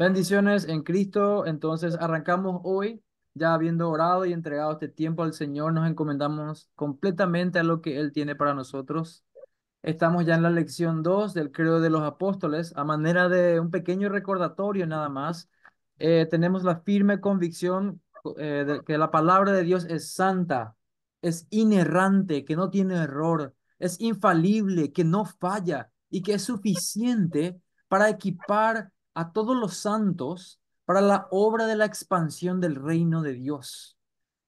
Bendiciones en Cristo. Entonces arrancamos hoy, ya habiendo orado y entregado este tiempo al Señor, nos encomendamos completamente a lo que Él tiene para nosotros. Estamos ya en la lección 2 del Credo de los Apóstoles, a manera de un pequeño recordatorio nada más. Eh, tenemos la firme convicción eh, de que la palabra de Dios es santa, es inerrante, que no tiene error, es infalible, que no falla y que es suficiente para equipar a todos los santos para la obra de la expansión del reino de Dios.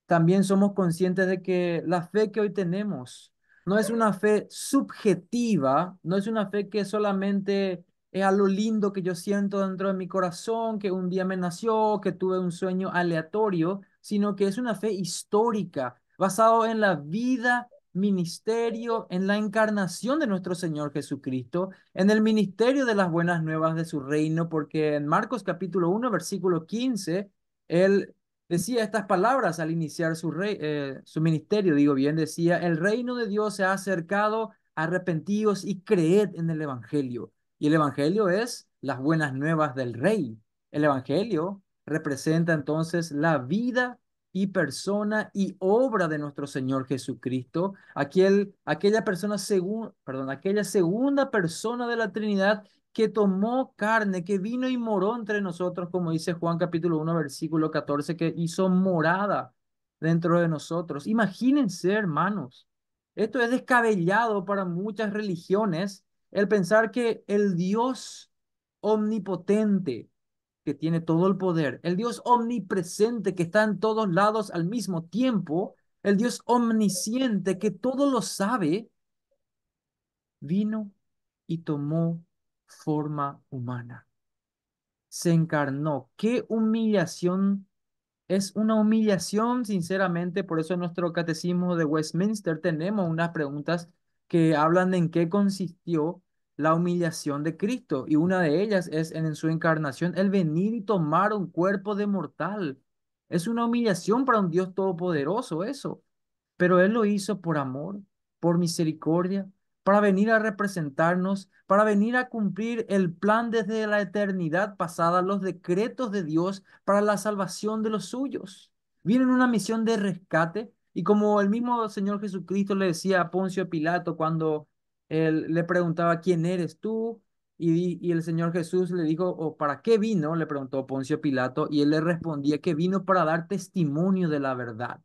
También somos conscientes de que la fe que hoy tenemos no es una fe subjetiva, no es una fe que solamente es a lo lindo que yo siento dentro de mi corazón, que un día me nació, que tuve un sueño aleatorio, sino que es una fe histórica, basado en la vida ministerio, en la encarnación de nuestro Señor Jesucristo, en el ministerio de las buenas nuevas de su reino, porque en Marcos capítulo 1, versículo 15, él decía estas palabras al iniciar su, rey, eh, su ministerio, digo bien, decía, el reino de Dios se ha acercado, arrepentidos y creed en el Evangelio. Y el Evangelio es las buenas nuevas del Rey. El Evangelio representa entonces la vida y persona y obra de nuestro Señor Jesucristo, aquel, aquella persona según perdón, aquella segunda persona de la Trinidad que tomó carne, que vino y moró entre nosotros, como dice Juan capítulo 1, versículo 14, que hizo morada dentro de nosotros. Imagínense, hermanos, esto es descabellado para muchas religiones, el pensar que el Dios omnipotente, que tiene todo el poder, el Dios omnipresente que está en todos lados al mismo tiempo, el Dios omnisciente que todo lo sabe, vino y tomó forma humana. Se encarnó. Qué humillación. Es una humillación, sinceramente. Por eso en nuestro catecismo de Westminster tenemos unas preguntas que hablan de en qué consistió la humillación de Cristo y una de ellas es en su encarnación el venir y tomar un cuerpo de mortal. Es una humillación para un Dios todopoderoso eso, pero Él lo hizo por amor, por misericordia, para venir a representarnos, para venir a cumplir el plan desde la eternidad pasada, los decretos de Dios para la salvación de los suyos. Viene una misión de rescate y como el mismo Señor Jesucristo le decía a Poncio Pilato cuando él le preguntaba, ¿quién eres tú? Y, el Señor Jesús le dijo, ¿O ¿para qué vino? Le preguntó Poncio Pilato y él le respondía que vino para dar testimonio de la verdad.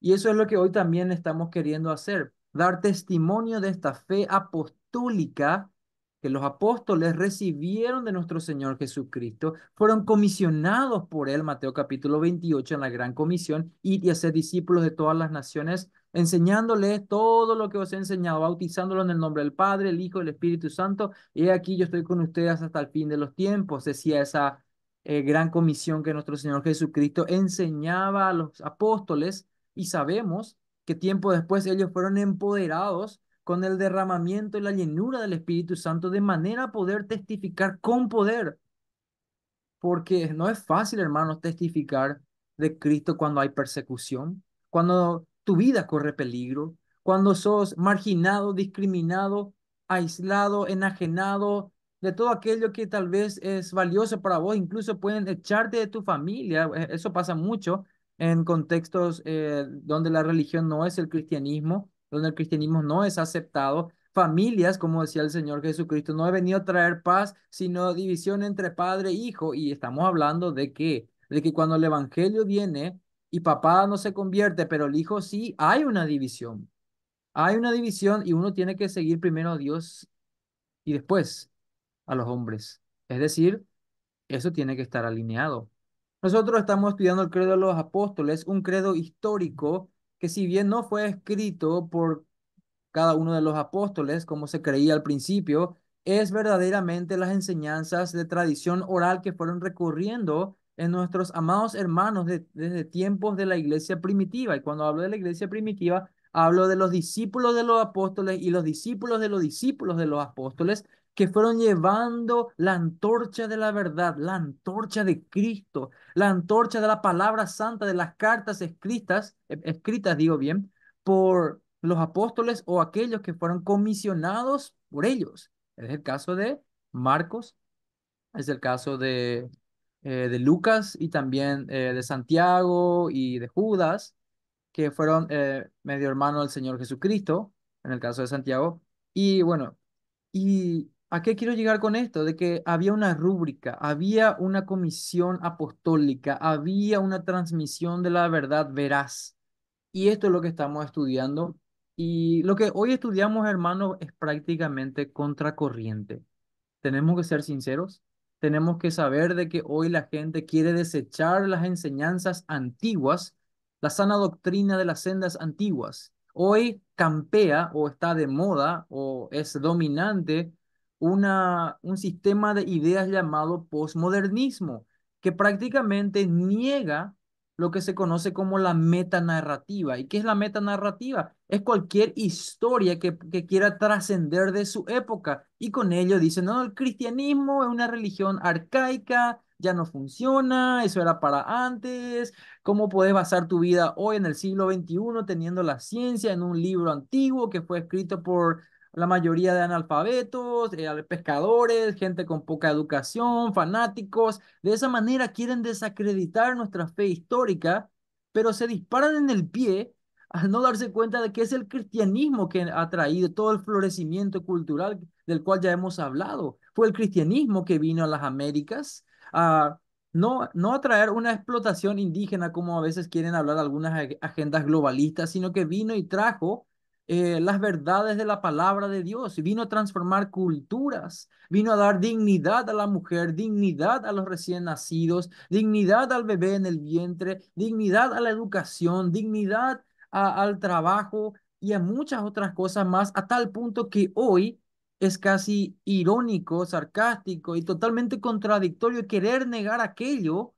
Y eso es lo que hoy también estamos queriendo hacer, dar testimonio de esta fe apostólica que los apóstoles recibieron de nuestro Señor Jesucristo, fueron comisionados por él, Mateo capítulo 28, en la gran comisión, y y ser discípulos de todas las naciones, enseñándoles todo lo que os he enseñado, bautizándolos en el nombre del Padre, el Hijo, el Espíritu Santo, y aquí yo estoy con ustedes hasta el fin de los tiempos, decía esa eh, gran comisión que nuestro Señor Jesucristo enseñaba a los apóstoles, y sabemos que tiempo después ellos fueron empoderados con el derramamiento y la llenura del Espíritu Santo de manera a poder testificar con poder. Porque no es fácil, hermanos, testificar de Cristo cuando hay persecución, cuando tu vida corre peligro, cuando sos marginado, discriminado, aislado, enajenado de todo aquello que tal vez es valioso para vos, incluso pueden echarte de tu familia, eh, eso pasa mucho en contextos eh, donde la religión no es el cristianismo, donde el cristianismo no es aceptado, familias, como decía el Señor Jesucristo, no he venido a traer paz, sino división entre padre e hijo. Y estamos hablando de que, de que cuando el Evangelio viene y papá no se convierte, pero el hijo sí, hay una división. Hay una división y uno tiene que seguir primero a Dios y después a los hombres. Es decir, eso tiene que estar alineado. Nosotros estamos estudiando el credo de los apóstoles, un credo histórico que si bien no fue escrito por cada uno de los apóstoles, como se creía al principio, es verdaderamente las enseñanzas de tradición oral que fueron recurriendo en nuestros amados hermanos desde tiempos de la iglesia primitiva. Y cuando hablo de la iglesia primitiva, hablo de los discípulos de los apóstoles y los discípulos de los discípulos de los apóstoles que fueron llevando la antorcha de la verdad, la antorcha de Cristo, la antorcha de la palabra santa, de las cartas escritas, e, escritas digo bien, por los apóstoles o aquellos que fueron comisionados por ellos. Es el caso de Marcos, es el caso de, eh, de Lucas y también eh, de Santiago y de Judas, que fueron eh, medio hermano del Señor Jesucristo, en el caso de Santiago. Y bueno, y ¿A qué quiero llegar con esto? De que había una rúbrica, había una comisión apostólica, había una transmisión de la verdad veraz. Y esto es lo que estamos estudiando. Y lo que hoy estudiamos, hermano es prácticamente contracorriente. Tenemos que ser sinceros, tenemos que saber de que hoy la gente quiere desechar las enseñanzas antiguas, la sana doctrina de las sendas antiguas. Hoy campea o está de moda o es dominante una, un sistema de ideas llamado posmodernismo que prácticamente niega lo que se conoce como la metanarrativa. ¿Y qué es la metanarrativa? Es cualquier historia que, que quiera trascender de su época. Y con ello dicen, no, el cristianismo es una religión arcaica, ya no funciona, eso era para antes, cómo puedes basar tu vida hoy en el siglo XXI teniendo la ciencia en un libro antiguo que fue escrito por la mayoría de analfabetos, eh, pescadores, gente con poca educación, fanáticos. De esa manera quieren desacreditar nuestra fe histórica, pero se disparan en el pie al no darse cuenta de que es el cristianismo que ha traído todo el florecimiento cultural del cual ya hemos hablado. Fue el cristianismo que vino a las Américas a no, no a traer una explotación indígena como a veces quieren hablar algunas agendas globalistas, sino que vino y trajo eh, las verdades de la palabra de Dios, vino a transformar culturas, vino a dar dignidad a la mujer, dignidad a los recién nacidos, dignidad al bebé en el vientre, dignidad a la educación, dignidad al trabajo y a muchas otras cosas más, a tal punto que hoy es casi irónico, sarcástico y totalmente contradictorio querer negar aquello,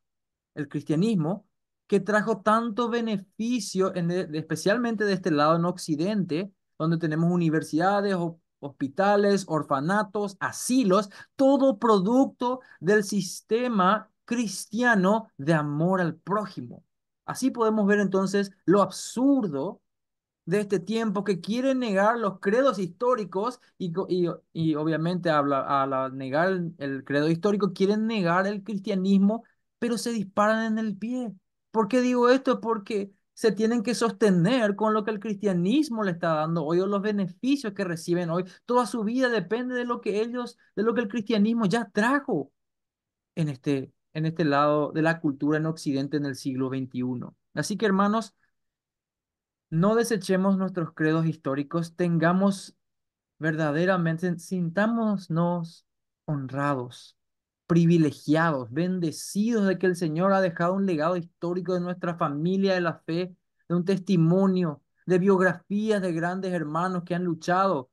el cristianismo, que trajo tanto beneficio, e, especialmente de este lado en Occidente, donde tenemos universidades, hospitales, orfanatos, asilos, todo producto del sistema cristiano de amor al prójimo. Así podemos ver entonces lo absurdo de este tiempo que quieren negar los credos históricos y, y, y obviamente al negar el credo histórico quieren negar el cristianismo, pero se disparan en el pie. ¿Por qué digo esto? Porque se tienen que sostener con lo que el cristianismo le está dando hoy o los beneficios que reciben hoy. Toda su vida depende de lo que ellos, de lo que el cristianismo ya trajo en este, en este lado de la cultura en Occidente en el siglo XXI. Así que hermanos, no desechemos nuestros credos históricos, tengamos verdaderamente, sintámonos honrados privilegiados, bendecidos de que el Señor ha dejado un legado histórico de nuestra familia de la fe, de un testimonio, de biografías de grandes hermanos que han luchado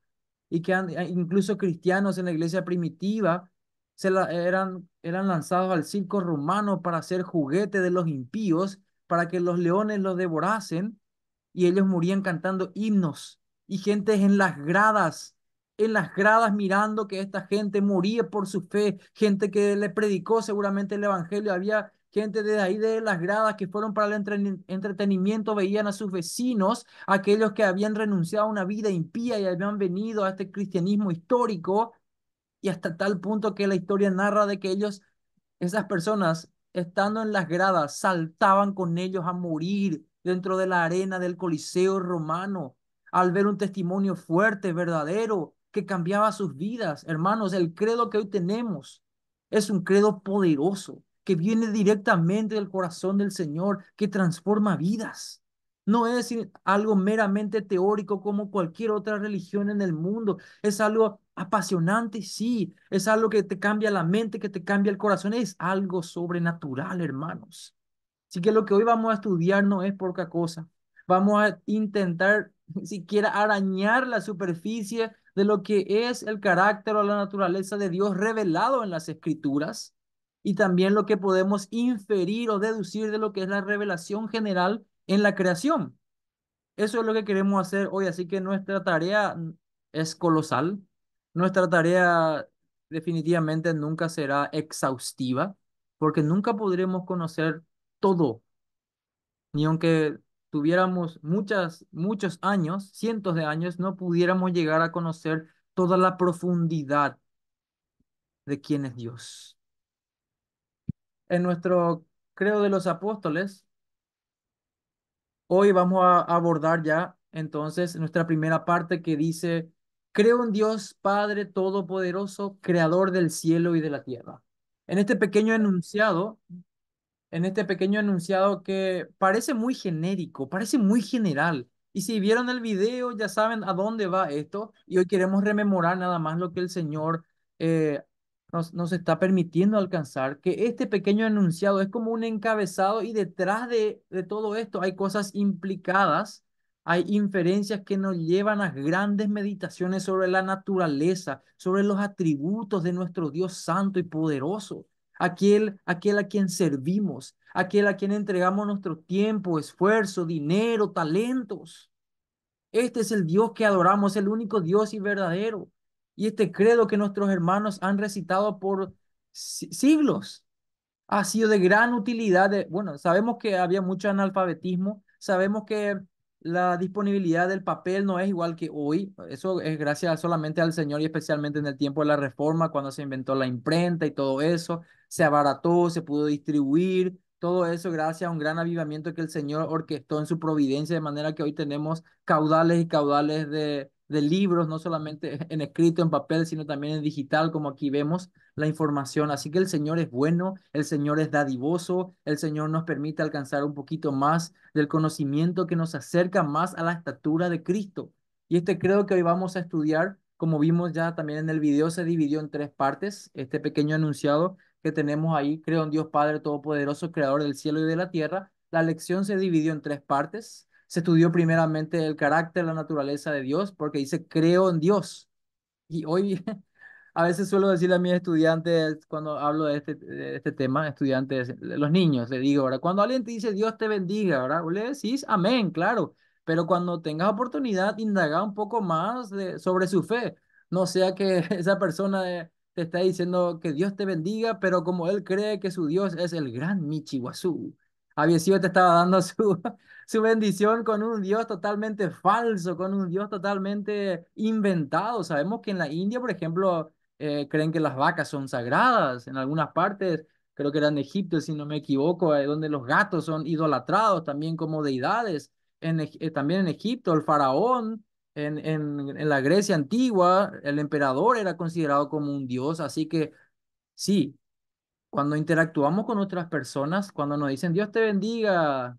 y que han, eh, incluso cristianos en la iglesia primitiva se la, eran, eran lanzados al circo romano para ser juguete de los impíos, para que los leones los devorasen y ellos morían cantando himnos y gentes en las gradas en las gradas mirando que esta gente moría por su fe, gente que le predicó seguramente el Evangelio, había gente de ahí de las gradas que fueron para el entretenimiento, veían a sus vecinos, aquellos que habían renunciado a una vida impía y habían venido a este cristianismo histórico, y hasta tal punto que la historia narra de que ellos, esas personas, estando en las gradas, saltaban con ellos a morir dentro de la arena del Coliseo romano al ver un testimonio fuerte, verdadero, que cambiaba sus vidas. Hermanos, el credo que hoy tenemos es un credo poderoso que viene directamente del corazón del Señor, que transforma vidas. No es algo meramente teórico como cualquier otra religión en el mundo. Es algo apasionante, sí. Es algo que te cambia la mente, que te cambia el corazón. Es algo sobrenatural, hermanos. Así que lo que hoy vamos a estudiar no es porca cosa. Vamos a intentar siquiera arañar la superficie de lo que es el carácter o la naturaleza de Dios revelado en las escrituras y también lo que podemos inferir o deducir de lo que es la revelación general en la creación. Eso es lo que queremos hacer hoy, así que nuestra tarea es colosal. Nuestra tarea definitivamente nunca será exhaustiva, porque nunca podremos conocer todo, ni aunque tuviéramos muchas, muchos años, cientos de años, no pudiéramos llegar a conocer toda la profundidad de quién es Dios. En nuestro creo de los apóstoles, hoy vamos a abordar ya entonces nuestra primera parte que dice, creo en Dios Padre Todopoderoso, Creador del cielo y de la tierra. En este pequeño enunciado en este pequeño enunciado que parece muy genérico, parece muy general. Y si vieron el video, ya saben a dónde va esto. Y hoy queremos rememorar nada más lo que el Señor eh, nos, nos está permitiendo alcanzar, que este pequeño enunciado es como un encabezado y detrás de, de todo esto hay cosas implicadas, hay inferencias que nos llevan a grandes meditaciones sobre la naturaleza, sobre los atributos de nuestro Dios santo y poderoso aquel, aquel a quien servimos, aquel a quien entregamos nuestro tiempo, esfuerzo, dinero, talentos. Este es el Dios que adoramos, el único Dios y verdadero. Y este credo que nuestros hermanos han recitado por siglos ha sido de gran utilidad. De, bueno, sabemos que había mucho analfabetismo, sabemos que la disponibilidad del papel no es igual que hoy. Eso es gracias solamente al Señor y especialmente en el tiempo de la reforma, cuando se inventó la imprenta y todo eso. Se abarató, se pudo distribuir. Todo eso gracias a un gran avivamiento que el Señor orquestó en su providencia, de manera que hoy tenemos caudales y caudales de, de libros, no solamente en escrito, en papel, sino también en digital, como aquí vemos la información. Así que el Señor es bueno, el Señor es dadivoso, el Señor nos permite alcanzar un poquito más del conocimiento que nos acerca más a la estatura de Cristo. Y este creo que hoy vamos a estudiar, como vimos ya también en el video, se dividió en tres partes, este pequeño anunciado que tenemos ahí, creo en Dios Padre Todopoderoso, Creador del cielo y de la tierra. La lección se dividió en tres partes, se estudió primeramente el carácter, la naturaleza de Dios, porque dice, creo en Dios. Y hoy a veces suelo decirle a mis estudiantes, cuando hablo de este, este tema, estudiantes, los niños, le digo, ahora, cuando alguien te dice Dios te bendiga, ¿verdad? le decís amén, claro, pero cuando tengas oportunidad, indaga un poco más sobre su fe. No sea que esa persona eh, te está diciendo que Dios te bendiga, pero como él cree que su Dios es el gran Michiwazú, sido te estaba dando su, su bendición con un Dios totalmente falso, con un Dios totalmente inventado. Sabemos que en la India, por ejemplo, eh, creen que las vacas son sagradas. En algunas partes, creo que era en Egipto, si no me equivoco, donde los gatos son idolatrados también como deidades. En, eh, también en Egipto, el faraón, en, en la Grecia antigua, el emperador era considerado como un dios. Así que sí, cuando interactuamos con otras personas, cuando nos dicen Dios te bendiga,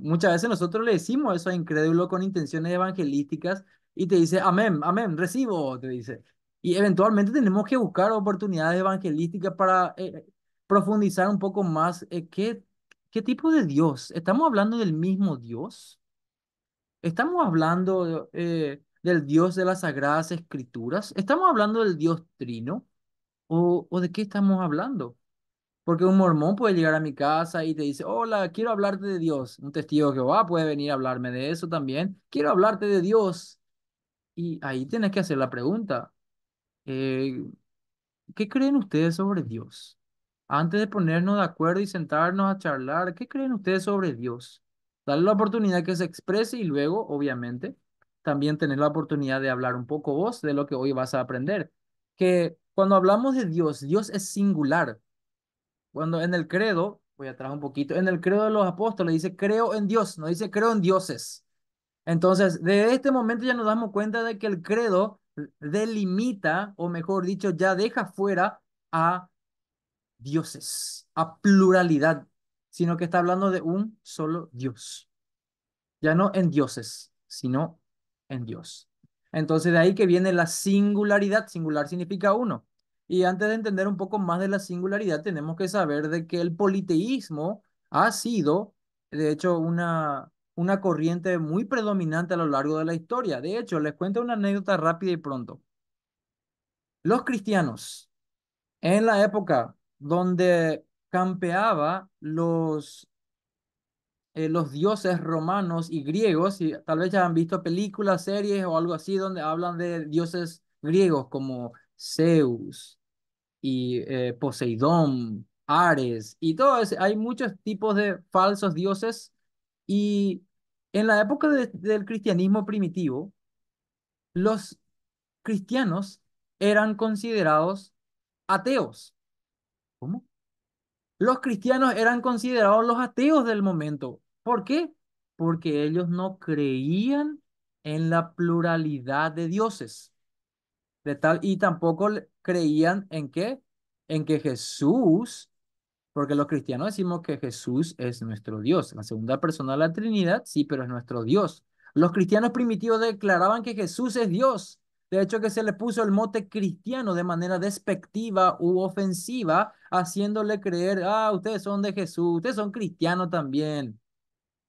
muchas veces nosotros le decimos eso a incrédulo con intenciones evangelísticas y te dice amén, amén, recibo, te dice. Y eventualmente tenemos que buscar oportunidades evangelísticas para eh, eh, profundizar un poco más eh, qué, qué tipo de Dios. ¿Estamos hablando del mismo Dios? ¿Estamos hablando del Dios de las Sagradas Escrituras? ¿Estamos hablando del Dios Trino? ¿O, o de qué estamos hablando? Porque un mormón puede llegar a mi casa y te dice, hola, quiero hablarte de Dios. Un testigo de Jehová puede venir a hablarme de eso también. Quiero hablarte de Dios. Y ahí tienes que hacer la pregunta. Eh, ¿Qué creen ustedes sobre Dios? Antes de ponernos de acuerdo y sentarnos a charlar, ¿qué creen ustedes sobre Dios? Dale la oportunidad que se exprese y luego, obviamente, también tener la oportunidad de hablar un poco vos de lo que hoy vas a aprender. Que cuando hablamos de Dios, Dios es singular. Cuando en el credo, voy atrás un poquito, en el credo de los apóstoles dice creo en Dios, no dice creo en dioses. Entonces, de este momento ya nos damos cuenta de que el credo delimita, o mejor dicho, ya deja fuera a dioses, a pluralidad, sino que está hablando de un solo Dios. Ya no en dioses, sino en Dios. Entonces, de ahí que viene la singularidad. Singular significa uno. Y antes de entender un poco más de la singularidad, tenemos que saber de que el politeísmo ha sido, de hecho, una, una corriente muy predominante a lo largo de la historia. De hecho, les cuento una anécdota rápida y pronto. Los cristianos, en la época donde campeaba los, eh, los dioses romanos y griegos, y tal vez ya han visto películas, series o algo así, donde hablan de dioses griegos como Zeus y eh, Poseidón, Ares y todo eso. Hay muchos tipos de falsos dioses y en la época del cristianismo primitivo, los cristianos eran considerados ateos. ¿Cómo? Los cristianos eran considerados los ateos del momento. ¿Por qué? Porque ellos no creían en la pluralidad de dioses de tal, y tampoco creían en qué, en que Jesús, porque los cristianos decimos que Jesús es nuestro Dios, la segunda persona de la Trinidad, sí, pero es nuestro Dios. Los cristianos primitivos declaraban que Jesús es Dios. De hecho, que se le puso el mote cristiano de manera despectiva u ofensiva, haciéndole creer, ah, ustedes son de Jesús, ustedes son cristianos también.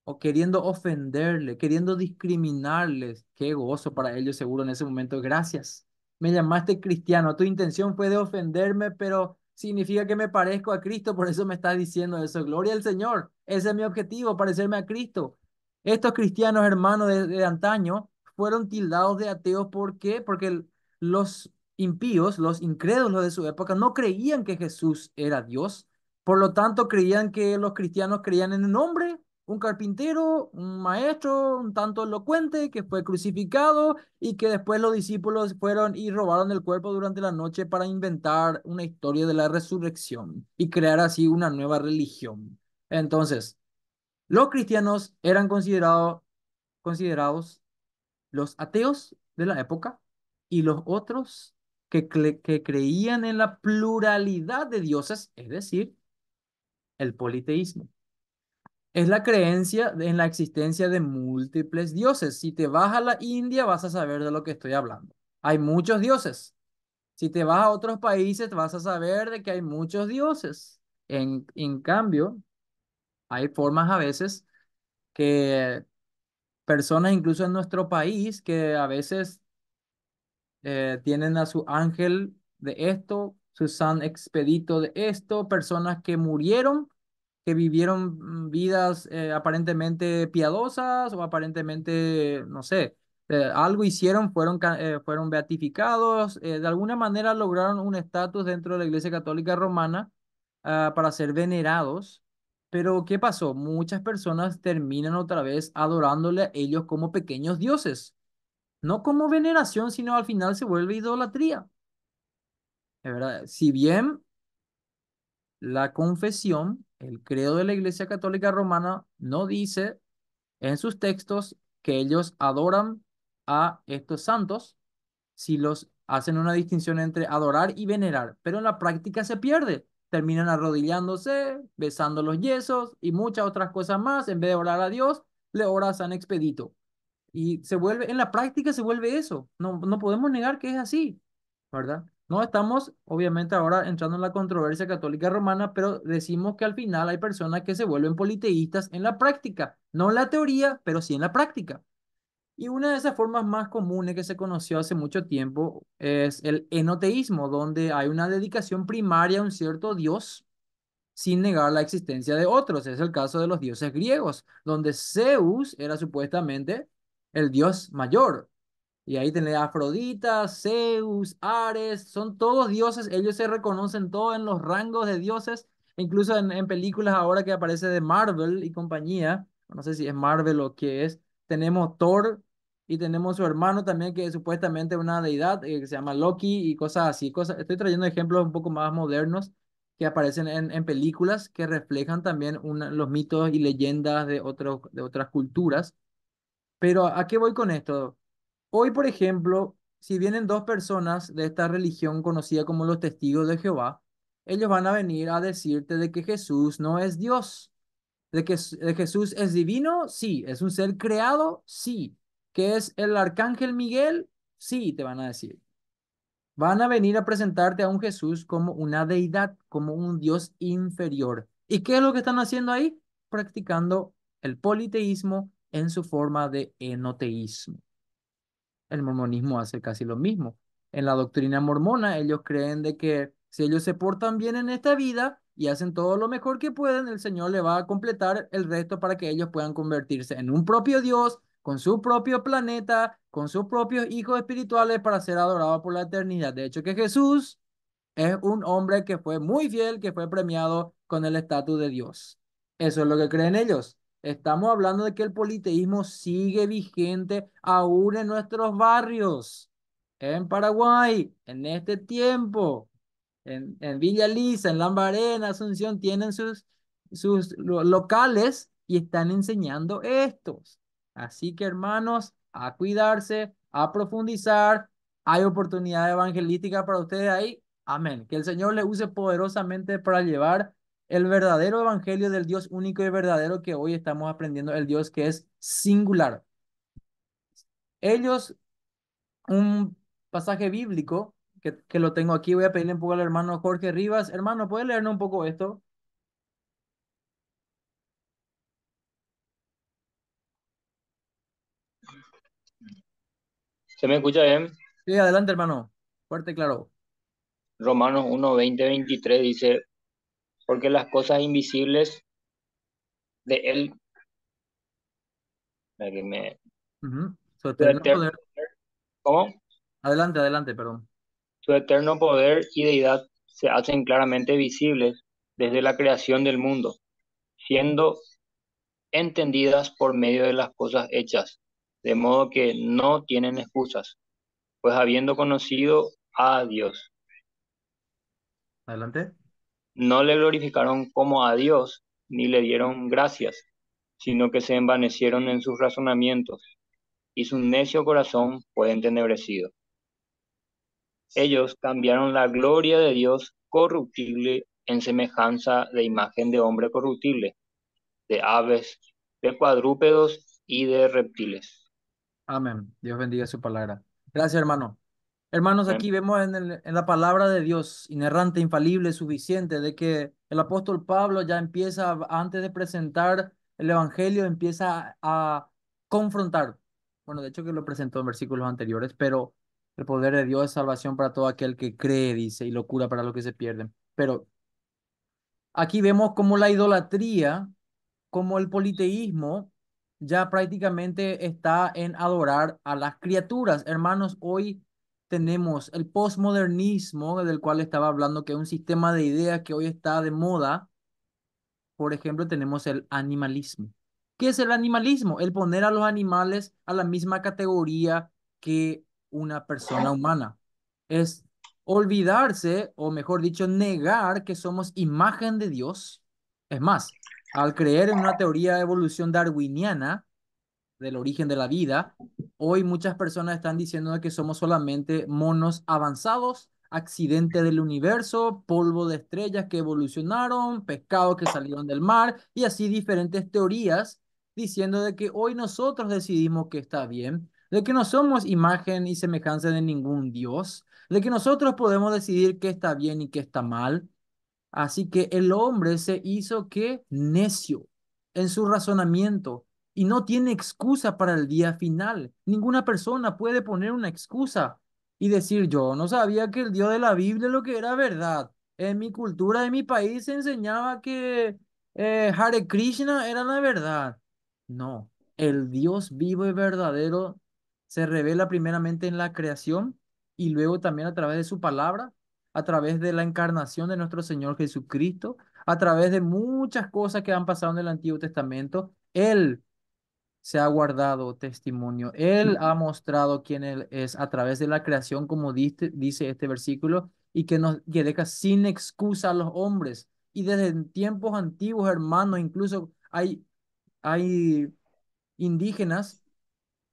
O queriendo ofenderle, queriendo discriminarles. Qué gozo para ellos seguro en ese momento. Gracias me llamaste cristiano, tu intención fue de ofenderme, pero significa que me parezco a Cristo, por eso me estás diciendo eso. Gloria al Señor, ese es mi objetivo, parecerme a Cristo. Estos cristianos hermanos de, antaño fueron tildados de ateos, ¿por qué? Porque los impíos, los incrédulos de su época, no creían que Jesús era Dios. Por lo tanto, creían que los cristianos creían en un hombre un carpintero, un maestro, un tanto elocuente, que fue crucificado y que después los discípulos fueron y robaron el cuerpo durante la noche para inventar una historia de la resurrección y crear así una nueva religión. Entonces, los cristianos eran considerados considerados los ateos de la época y los otros que creían en la pluralidad de dioses, es decir, el politeísmo. Es la creencia en la existencia de múltiples dioses. Si te vas a la India vas a saber de lo que estoy hablando. Hay muchos dioses. Si te vas a otros países vas a saber de que hay muchos dioses. En, en cambio, hay formas a veces que personas incluso en nuestro país que a veces eh, tienen a su ángel de esto, su san expedito de esto, personas que murieron que vivieron mm, vidas eh, aparentemente piadosas o aparentemente, no sé, eh, algo hicieron, fueron, eh, fueron beatificados, de alguna manera lograron un estatus dentro de la Iglesia Católica Romana ah, para ser venerados. Pero ¿qué pasó? Muchas personas terminan otra vez adorándole a ellos como pequeños dioses. No como veneración, sino al final se vuelve idolatría. Es verdad, si bien la confesión el credo de la Iglesia Católica Romana no dice en sus textos que ellos adoran a estos santos si los hacen una distinción entre adorar y venerar, pero en la práctica se pierde. Terminan arrodillándose, besando los yesos y muchas otras cosas más. En vez de orar a Dios, le oran a San Expedito. Y se vuelve, en la práctica se vuelve eso. No, no podemos negar que es así, ¿verdad? No estamos, obviamente, ahora entrando en la controversia católica romana, pero decimos que al final hay personas que se vuelven politeístas en la práctica, no en la teoría, pero sí en la práctica. Y una de esas formas más comunes que se conoció hace mucho tiempo es el enoteísmo, donde hay una dedicación primaria a un cierto dios sin negar la existencia de otros. Es el caso de los dioses griegos, donde Zeus era supuestamente el dios mayor, y ahí tenés Afrodita, Zeus, Ares, son todos dioses, ellos se reconocen todos en los rangos de dioses, incluso en, películas ahora que aparece de Marvel y compañía, no sé si es Marvel o qué es, tenemos Thor y tenemos su hermano también que es supuestamente una deidad eh, que se llama Loki y cosas así, cosas, estoy trayendo ejemplos un poco más modernos que aparecen en, películas que reflejan también una, los mitos y leyendas de, otros, de otras culturas. Pero ¿a qué voy con esto? Hoy, por ejemplo, si vienen dos personas de esta religión conocida como los testigos de Jehová, ellos van a venir a decirte de que Jesús no es Dios. ¿De que Jesús es divino? Sí. ¿Es un ser creado? Sí. ¿Que es el arcángel Miguel? Sí, te van a decir. Van a venir a presentarte a un Jesús como una deidad, como un Dios inferior. ¿Y qué es lo que están haciendo ahí? Practicando el politeísmo en su forma de enoteísmo el mormonismo hace casi lo mismo. En la doctrina mormona, ellos creen de que si ellos se portan bien en esta vida y hacen todo lo mejor que pueden, el Señor le va a completar el resto para que ellos puedan convertirse en un propio Dios, con su propio planeta, con sus propios hijos espirituales para ser adorados por la eternidad. De hecho, que Jesús es un hombre que fue muy fiel, que fue premiado con el estatus de Dios. Eso es lo que creen ellos. Estamos hablando de que el politeísmo sigue vigente aún en nuestros barrios, en Paraguay, en este tiempo, en, en Villa Lisa, en en Asunción, tienen sus, sus locales y están enseñando estos. Así que hermanos, a cuidarse, a profundizar. Hay oportunidad evangelística para ustedes ahí. Amén. Que el Señor le use poderosamente para llevar el verdadero evangelio del Dios único y verdadero que hoy estamos aprendiendo, el Dios que es singular. Ellos, un pasaje bíblico que, que lo tengo aquí, voy a pedirle un poco al hermano Jorge Rivas. Hermano, ¿puede leernos un poco esto? ¿Se me escucha bien? Sí, adelante, hermano. Fuerte y claro. Romanos 1, 20, 23 dice, porque las cosas invisibles de él me Adelante, adelante, perdón. Su eterno poder y deidad se hacen claramente visibles desde la creación del mundo, siendo entendidas por medio de las cosas hechas, de modo que no tienen excusas, pues habiendo conocido a Dios. Adelante no le glorificaron como a Dios, ni le dieron gracias, sino que se envanecieron en sus razonamientos, y su necio corazón fue entenebrecido. Ellos cambiaron la gloria de Dios corruptible en semejanza de imagen de hombre corruptible, de aves, de cuadrúpedos y de reptiles. Amén. Dios bendiga su palabra. Gracias, hermano. Hermanos, aquí vemos en, la palabra de Dios, inerrante, infalible, suficiente, de que el apóstol Pablo ya empieza, antes de presentar el Evangelio, empieza a confrontar. Bueno, de hecho que lo presentó en versículos anteriores, pero el poder de Dios es salvación para todo aquel que cree, dice, y locura para los que se pierden. Pero aquí vemos como la idolatría, como el politeísmo, ya prácticamente está en adorar a las criaturas. Hermanos, hoy tenemos el postmodernismo, del cual estaba hablando, que es un sistema de ideas que hoy está de moda. Por ejemplo, tenemos el animalismo. ¿Qué es el animalismo? El poner a los animales a la misma categoría que una persona humana. Es olvidarse, o mejor dicho, negar que somos imagen de Dios. Es más, al creer en una teoría de evolución darwiniana, del origen de la vida, Hoy muchas personas están diciendo que somos solamente monos avanzados, accidente del universo, polvo de estrellas que evolucionaron, pescados que salieron del mar y así diferentes teorías diciendo de que hoy nosotros decidimos que está bien, de que no somos imagen y semejanza de ningún Dios, de que nosotros podemos decidir qué está bien y qué está mal. Así que el hombre se hizo que necio en su razonamiento, y no tiene excusa para el día final. Ninguna persona puede poner una excusa y decir yo no sabía que el Dios de la Biblia lo que era verdad. En mi cultura, en mi país se enseñaba que eh, Hare Krishna era la verdad. No, el Dios vivo y verdadero se revela primeramente en la creación y luego también a través de su palabra, a través de la encarnación de nuestro Señor Jesucristo, a través de muchas cosas que han pasado en el Antiguo Testamento. Él se ha guardado testimonio. Él ha mostrado quién Él es a través de la creación, como dice, este versículo, y que nos que sin excusa a los hombres. Y desde tiempos antiguos, hermanos, incluso hay, hay indígenas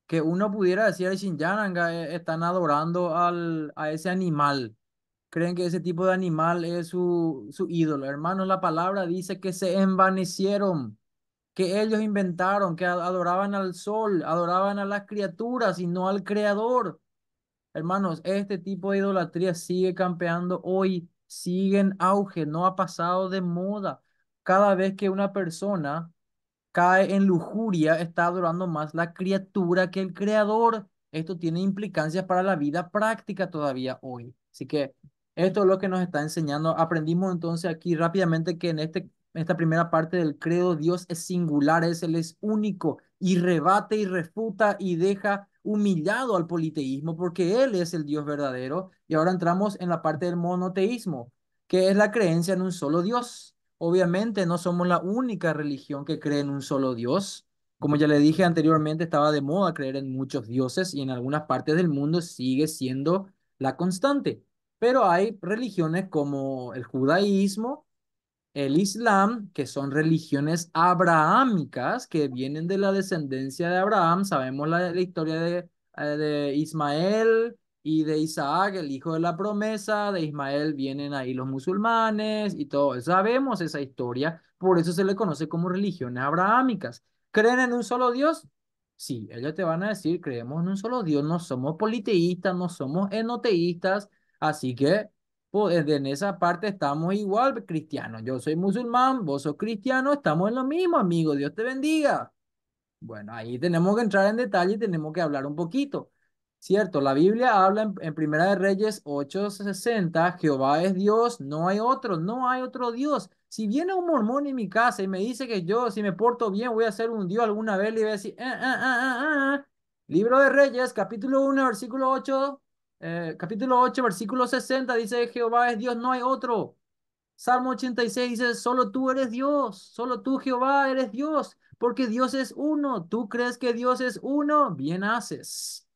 que uno pudiera decir, eh, están adorando al, a ese animal. Creen que ese tipo de animal es su, su ídolo. Hermanos, la palabra dice que se envanecieron que ellos inventaron, que adoraban al sol, adoraban a las criaturas y no al creador. Hermanos, este tipo de idolatría sigue campeando hoy, sigue en auge, no ha pasado de moda. Cada vez que una persona cae en lujuria, está adorando más la criatura que el creador. Esto tiene implicancias para la vida práctica todavía hoy. Así que esto es lo que nos está enseñando. Aprendimos entonces aquí rápidamente que en este esta primera parte del credo, Dios es singular, es Él es único y rebate y refuta y deja humillado al politeísmo porque Él es el Dios verdadero. Y ahora entramos en la parte del monoteísmo, que es la creencia en un solo Dios. Obviamente no somos la única religión que cree en un solo Dios. Como ya le dije anteriormente, estaba de moda creer en muchos dioses y en algunas partes del mundo sigue siendo la constante. Pero hay religiones como el judaísmo, el Islam, que son religiones abrahámicas que vienen de la descendencia de Abraham. Sabemos la, historia de, eh, de Ismael y de Isaac, el hijo de la promesa. De Ismael vienen ahí los musulmanes y todo. Sabemos esa historia, por eso se le conoce como religiones abrahámicas. ¿Creen en un solo Dios? Sí, ellos te van a decir, creemos en un solo Dios, no somos politeístas, no somos enoteístas, así que pues en esa parte estamos igual, cristianos. Yo soy musulmán, vos sos cristiano, estamos en lo mismo, amigo. Dios te bendiga. Bueno, ahí tenemos que entrar en detalle y tenemos que hablar un poquito. Cierto, la Biblia habla en, Primera de Reyes 8:60, Jehová es Dios, no hay otro, no hay otro Dios. Si viene un mormón en mi casa y me dice que yo, si me porto bien, voy a ser un Dios alguna vez, le voy a decir, ah, ah, ah, Libro de Reyes, capítulo 1, versículo 8, eh, capítulo 8, versículo 60 dice, Jehová es Dios, no hay otro. Salmo 86 dice, solo tú eres Dios, solo tú Jehová eres Dios, porque Dios es uno. Tú crees que Dios es uno, bien haces.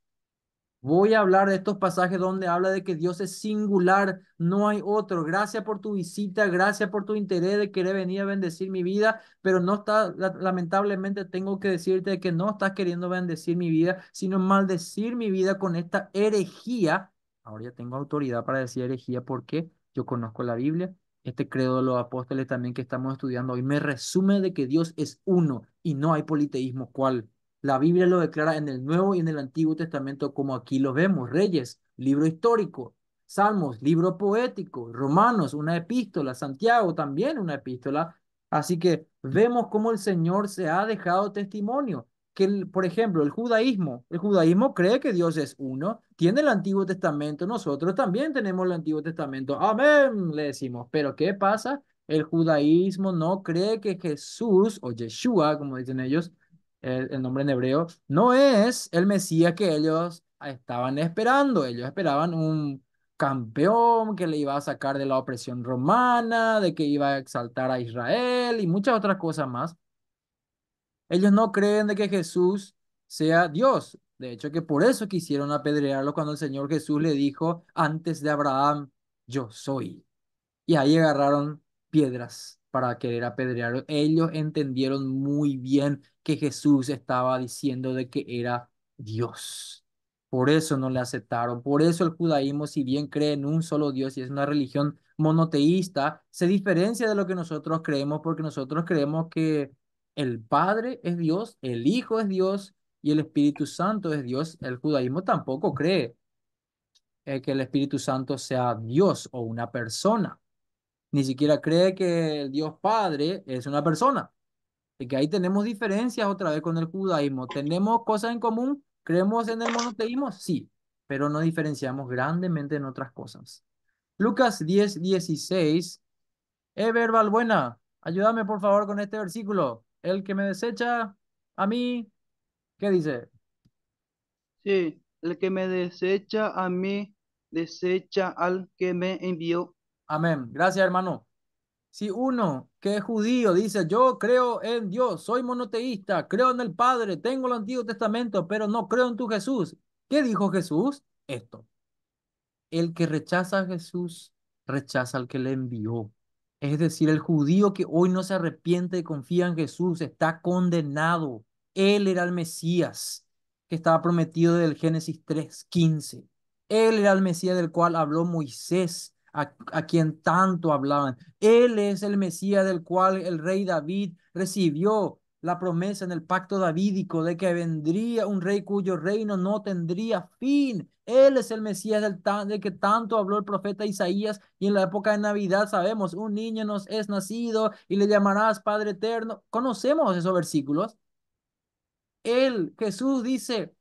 Voy a hablar de estos pasajes donde habla de que Dios es singular, no hay otro. Gracias por tu visita, gracias por tu interés de querer venir a bendecir mi vida, pero no está, lamentablemente tengo que decirte que no estás queriendo bendecir mi vida, sino maldecir mi vida con esta herejía. Ahora ya tengo autoridad para decir herejía porque yo conozco la Biblia. Este credo de los apóstoles también que estamos estudiando hoy me resume de que Dios es uno y no hay politeísmo cual. La Biblia lo declara en el Nuevo y en el Antiguo Testamento como aquí lo vemos. Reyes, libro histórico. Salmos, libro poético. Romanos, una epístola. Santiago también una epístola. Así que vemos cómo el Señor se ha dejado testimonio. Que, por ejemplo, el judaísmo, el judaísmo cree que Dios es uno, tiene el Antiguo Testamento, nosotros también tenemos el Antiguo Testamento, amén, le decimos, pero ¿qué pasa? El judaísmo no cree que Jesús o Yeshua, como dicen ellos, el, nombre en hebreo, no es el Mesías que ellos estaban esperando. Ellos esperaban un campeón que le iba a sacar de la opresión romana, de que iba a exaltar a Israel y muchas otras cosas más. Ellos no creen de que Jesús sea Dios. De hecho, que por eso quisieron apedrearlo cuando el Señor Jesús le dijo, antes de Abraham, yo soy. Y ahí agarraron piedras para querer apedrearlo. Ellos entendieron muy bien que Jesús estaba diciendo de que era Dios. Por eso no le aceptaron. Por eso el judaísmo, si bien cree en un solo Dios y es una religión monoteísta, se diferencia de lo que nosotros creemos porque nosotros creemos que el Padre es Dios, el Hijo es Dios y el Espíritu Santo es Dios. El judaísmo tampoco cree eh, que el Espíritu Santo sea Dios o una persona. Ni siquiera cree que el Dios Padre es una persona. Y que ahí tenemos diferencias otra vez con el judaísmo. ¿Tenemos cosas en común? ¿Creemos en el monoteísmo? Sí, pero no diferenciamos grandemente en otras cosas. Lucas 10, 16. Ever buena. ayúdame por favor con este versículo. El que me desecha a mí, ¿qué dice? Sí, el que me desecha a mí, desecha al que me envió. Amén. Gracias, hermano. Si uno que es judío dice, yo creo en Dios, soy monoteísta, creo en el Padre, tengo el Antiguo Testamento, pero no creo en tu Jesús. ¿Qué dijo Jesús? Esto. El que rechaza a Jesús, rechaza al que le envió. Es decir, el judío que hoy no se arrepiente y confía en Jesús está condenado. Él era el Mesías que estaba prometido del Génesis 3:15. Él era el Mesías del cual habló Moisés a, quien tanto hablaban. Él es el Mesías del cual el rey David recibió la promesa en el pacto davídico de que vendría un rey cuyo reino no tendría fin. Él es el Mesías del, del, que tanto habló el profeta Isaías y en la época de Navidad sabemos, un niño nos es nacido y le llamarás Padre Eterno. Conocemos esos versículos. Él, Jesús dice,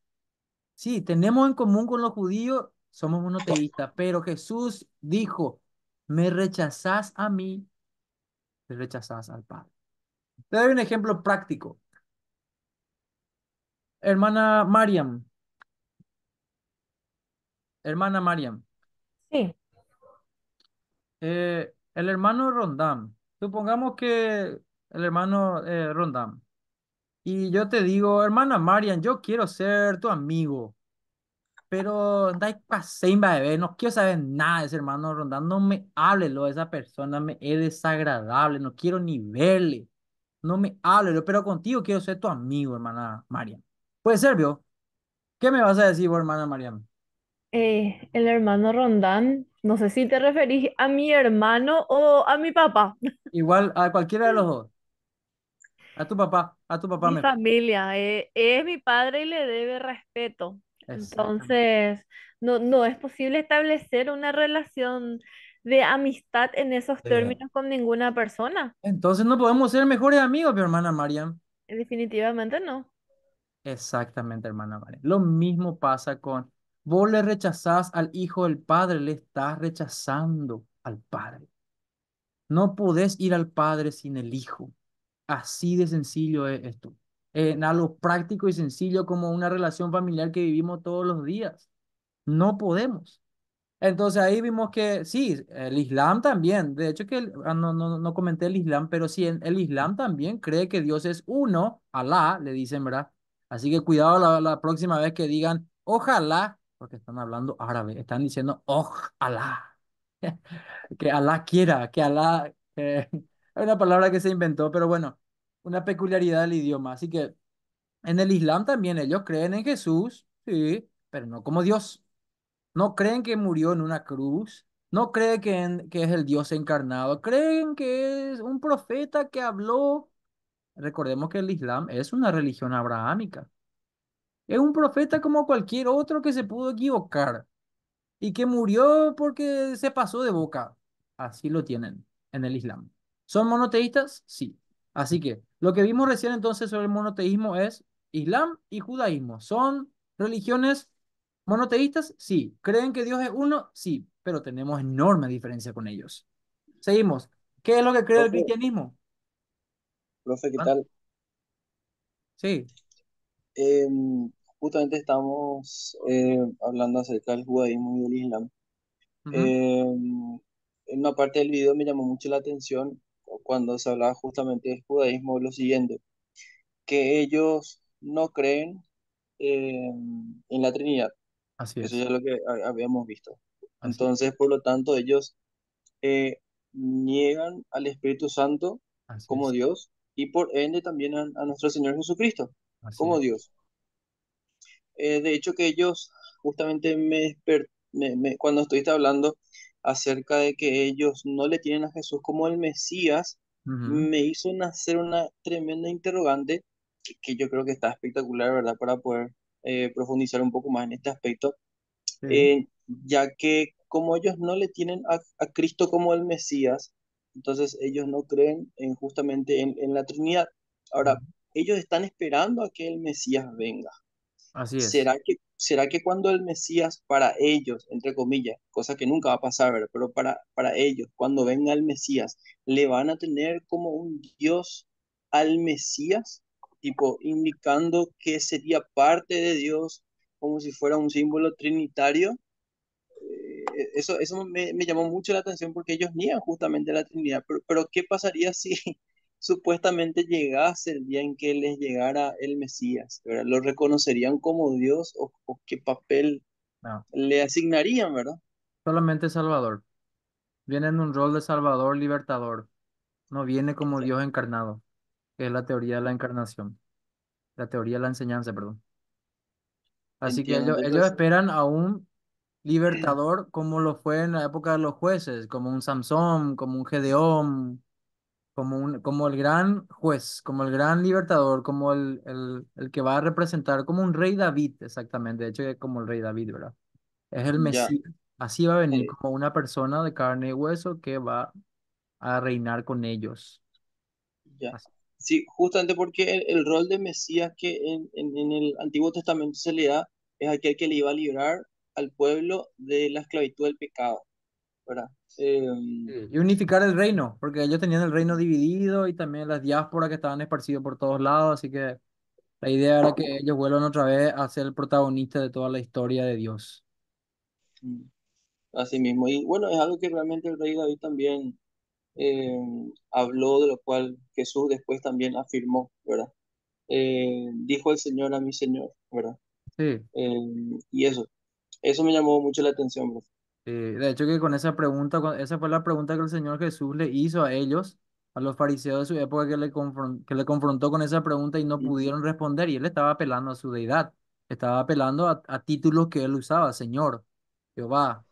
sí, tenemos en común con los judíos somos monoteístas, pero Jesús dijo, me rechazás a mí, me rechazás al Padre. Te doy un ejemplo práctico. Hermana Mariam. Hermana Mariam. Sí. Eh, el hermano Rondam. Supongamos que el hermano eh, Rondam. Y yo te digo, hermana Marian, yo quiero ser tu amigo pero igual se no quiero saber nada de ese hermano Rondán, no me hablelo de esa persona, me es desagradable, no quiero ni verle, no me hablelo pero contigo quiero ser tu amigo, hermana María Puede ser, ¿vio? ¿Qué me vas a decir, hermana María eh, el hermano Rondán, no sé si te referís a mi hermano o a mi papá. Igual a cualquiera de los dos. A tu papá, a tu papá. Mi familia, eh, es mi padre y le debe respeto. Entonces, no, no es posible establecer una relación de amistad en esos términos con ninguna persona. Entonces no podemos ser mejores amigos, mi hermana Mariam. Definitivamente no. Exactamente, hermana Mariam. Lo mismo pasa con, vos le rechazás al hijo del padre, le estás rechazando al padre. No podés ir al padre sin el hijo. Así de sencillo es esto en algo práctico y sencillo como una relación familiar que vivimos todos los días. No podemos. Entonces ahí vimos que sí, el Islam también, de hecho que ah, no, no, comenté el Islam, pero sí, el Islam también cree que Dios es uno, Alá, le dicen, ¿verdad? Así que cuidado la, próxima vez que digan, ojalá, porque están hablando árabe, están diciendo, ojalá, que Alá quiera, que Alá, es una palabra que se inventó, pero bueno, una peculiaridad del idioma. Así que en el Islam también ellos creen en Jesús, sí, pero no como Dios. No creen que murió en una cruz, no creen que, que es el Dios encarnado, creen que es un profeta que habló. Recordemos que el Islam es una religión abrahámica. Es un profeta como cualquier otro que se pudo equivocar y que murió porque se pasó de boca. Así lo tienen en el Islam. ¿Son monoteístas? Sí. Así que lo que vimos recién entonces sobre el monoteísmo es Islam y judaísmo. ¿Son religiones monoteístas? Sí. ¿Creen que Dios es uno? Sí, pero tenemos enorme diferencia con ellos. Seguimos. ¿Qué es lo que cree el cristianismo? Profe, ¿qué ¿Ah? tal? Sí. Em, justamente estamos eh, hablando acerca del judaísmo y del islam. Em, en una parte del video me llamó mucho la atención cuando se hablaba justamente del judaísmo lo siguiente, que ellos no creen em, en la Trinidad. Así Eso es lo que habíamos visto. Entonces, por lo tanto, ellos eh, niegan al Espíritu Santo como Dios y por ende también a, nuestro Señor Jesucristo como Dios. Eh, de hecho, que ellos justamente me, me, cuando estuviste hablando, acerca de que ellos no le tienen a Jesús como el Mesías, me hizo nacer una tremenda interrogante que, yo creo que está espectacular, ¿verdad? Para poder eh, profundizar un poco más en este aspecto, eh, ya que como ellos no le tienen a, Cristo como el Mesías, entonces ellos no creen en, justamente en, la Trinidad. Ahora, ellos están esperando a que el Mesías venga. Así es. ¿Será que ¿será que cuando el Mesías para ellos, entre comillas, cosa que nunca va a pasar, pero para, para ellos, cuando venga el Mesías, le van a tener como un Dios al Mesías, tipo indicando que sería parte de Dios, como si fuera un símbolo trinitario? Eh, e-, eso, eso me, llamó mucho la atención porque ellos niegan justamente la Trinidad, pero ¿qué pasaría si, supuestamente llegase el día en que les llegara el Mesías, ¿verdad? ¿Lo reconocerían como Dios o, qué papel le asignarían, verdad? Solamente Salvador. Viene en un rol de Salvador libertador. No viene como Dios encarnado, es la teoría de la encarnación. La teoría de la enseñanza, perdón. Así que ellos, esperan a un libertador como lo fue en la época de los jueces, como un Samson, como un Gedeón, como, un, como el gran juez, como el gran libertador, como el, el, que va a representar, como un rey David, exactamente, de hecho como el rey David, ¿verdad? Es el Mesías. Así va a venir como una persona de carne y hueso que va a reinar con ellos. Sí, justamente porque el, rol de Mesías que en, en, en, el Antiguo Testamento se le da es aquel que le iba a librar al pueblo de la esclavitud del pecado, ¿verdad? Em, y unificar el reino, porque ellos tenían el reino dividido y también las diásporas que estaban esparcidos por todos lados, así que la idea era que ellos vuelvan otra vez a ser el protagonista de toda la historia de Dios. Mm. Así mismo, y bueno, es algo que realmente el rey David también em, habló, de lo cual Jesús después también afirmó, ¿verdad? Eh, dijo el Señor a mi Señor, ¿verdad? Em, y eso, eso me llamó mucho la atención, bro. Eh, de hecho que con esa pregunta, esa fue la pregunta que el Señor Jesús le hizo a ellos, a los fariseos de su época que le, que le confrontó con esa pregunta y no pudieron responder y él estaba apelando a su deidad, estaba apelando a, títulos que él usaba, Señor, Jehová,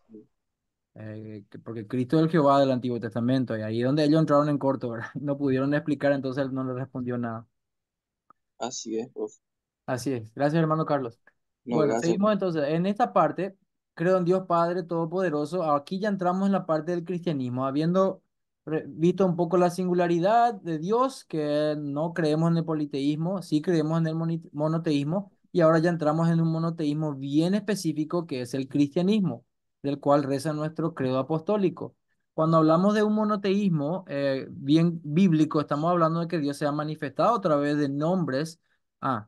eh, porque Cristo es el Jehová del Antiguo Testamento y ahí donde ellos entraron en corto, ¿verdad? No pudieron explicar, entonces él no le respondió nada. Así es, Así es. Gracias, hermano Carlos. Bueno, seguimos entonces. En esta parte Creo en Dios Padre Todopoderoso. Aquí ya entramos en la parte del cristianismo, habiendo visto un poco la singularidad de Dios, que no creemos en el politeísmo, sí creemos en el monoteísmo, y ahora ya entramos en un monoteísmo bien específico que es el cristianismo, del cual reza nuestro credo apostólico. Cuando hablamos de un monoteísmo eh, bien bíblico, estamos hablando de que Dios se ha manifestado a través de nombres. Ah,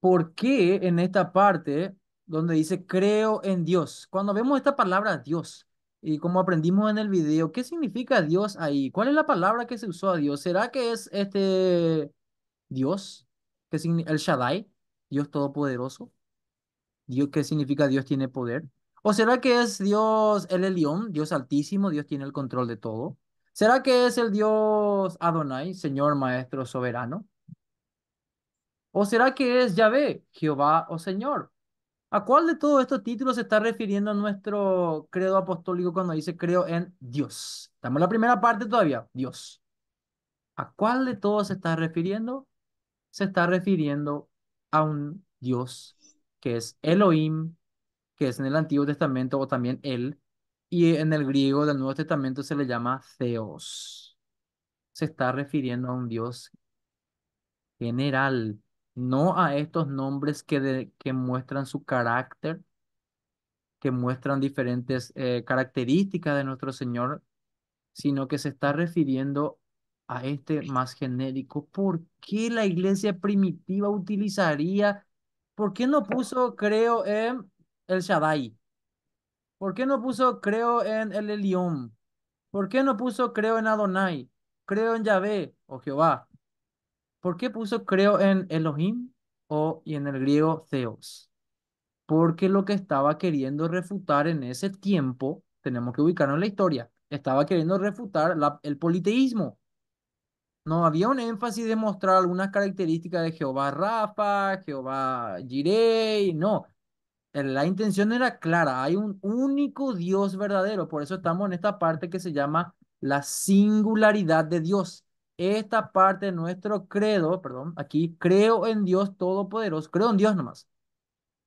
¿por qué en esta parte donde dice creo en Dios. Cuando vemos esta palabra Dios, y como aprendimos en el video, ¿qué significa Dios ahí? ¿Cuál es la palabra que se usó a Dios? ¿Será que es este Dios? el Shaddai, Dios Todopoderoso? Dios, ¿Qué significa Dios tiene poder? ¿O será que es Dios el Elión, Dios altísimo, Dios tiene el control de todo? ¿Será que es el Dios Adonai, Señor, Maestro, Soberano? ¿O será que es Yahvé, Jehová o Señor? ¿A cuál de todos estos títulos se está refiriendo nuestro credo apostólico cuando dice creo en Dios? Estamos en la primera parte todavía, Dios. ¿A cuál de todos se está refiriendo? Se está refiriendo a un Dios que es Elohim, que es en el Antiguo Testamento o también Él, y en el griego del Nuevo Testamento se le llama Theos. Se está refiriendo a un Dios general, no a estos nombres que, que muestran su carácter, que muestran diferentes eh, características de nuestro Señor, sino que se está refiriendo a este más genérico. ¿Por qué la iglesia primitiva utilizaría? ¿Por qué no puso, creo, en el Shaddai? ¿Por qué no puso, creo, en el Elión? ¿Por qué no puso, creo, en Adonai? Creo en Yahvé o Jehová. ¿Por qué puso creo en Elohim o y en el griego Theos? Porque lo que estaba queriendo refutar en ese tiempo, tenemos que ubicarnos en la historia, estaba queriendo refutar el politeísmo. No había un énfasis de mostrar algunas características de Jehová Rafa, Jehová Jireh. no. Eh, la intención era clara, hay un único Dios verdadero, por eso estamos en esta parte que se llama la singularidad de Dios esta parte de nuestro credo, perdón, aquí, creo en Dios Todopoderoso, creo en Dios nomás.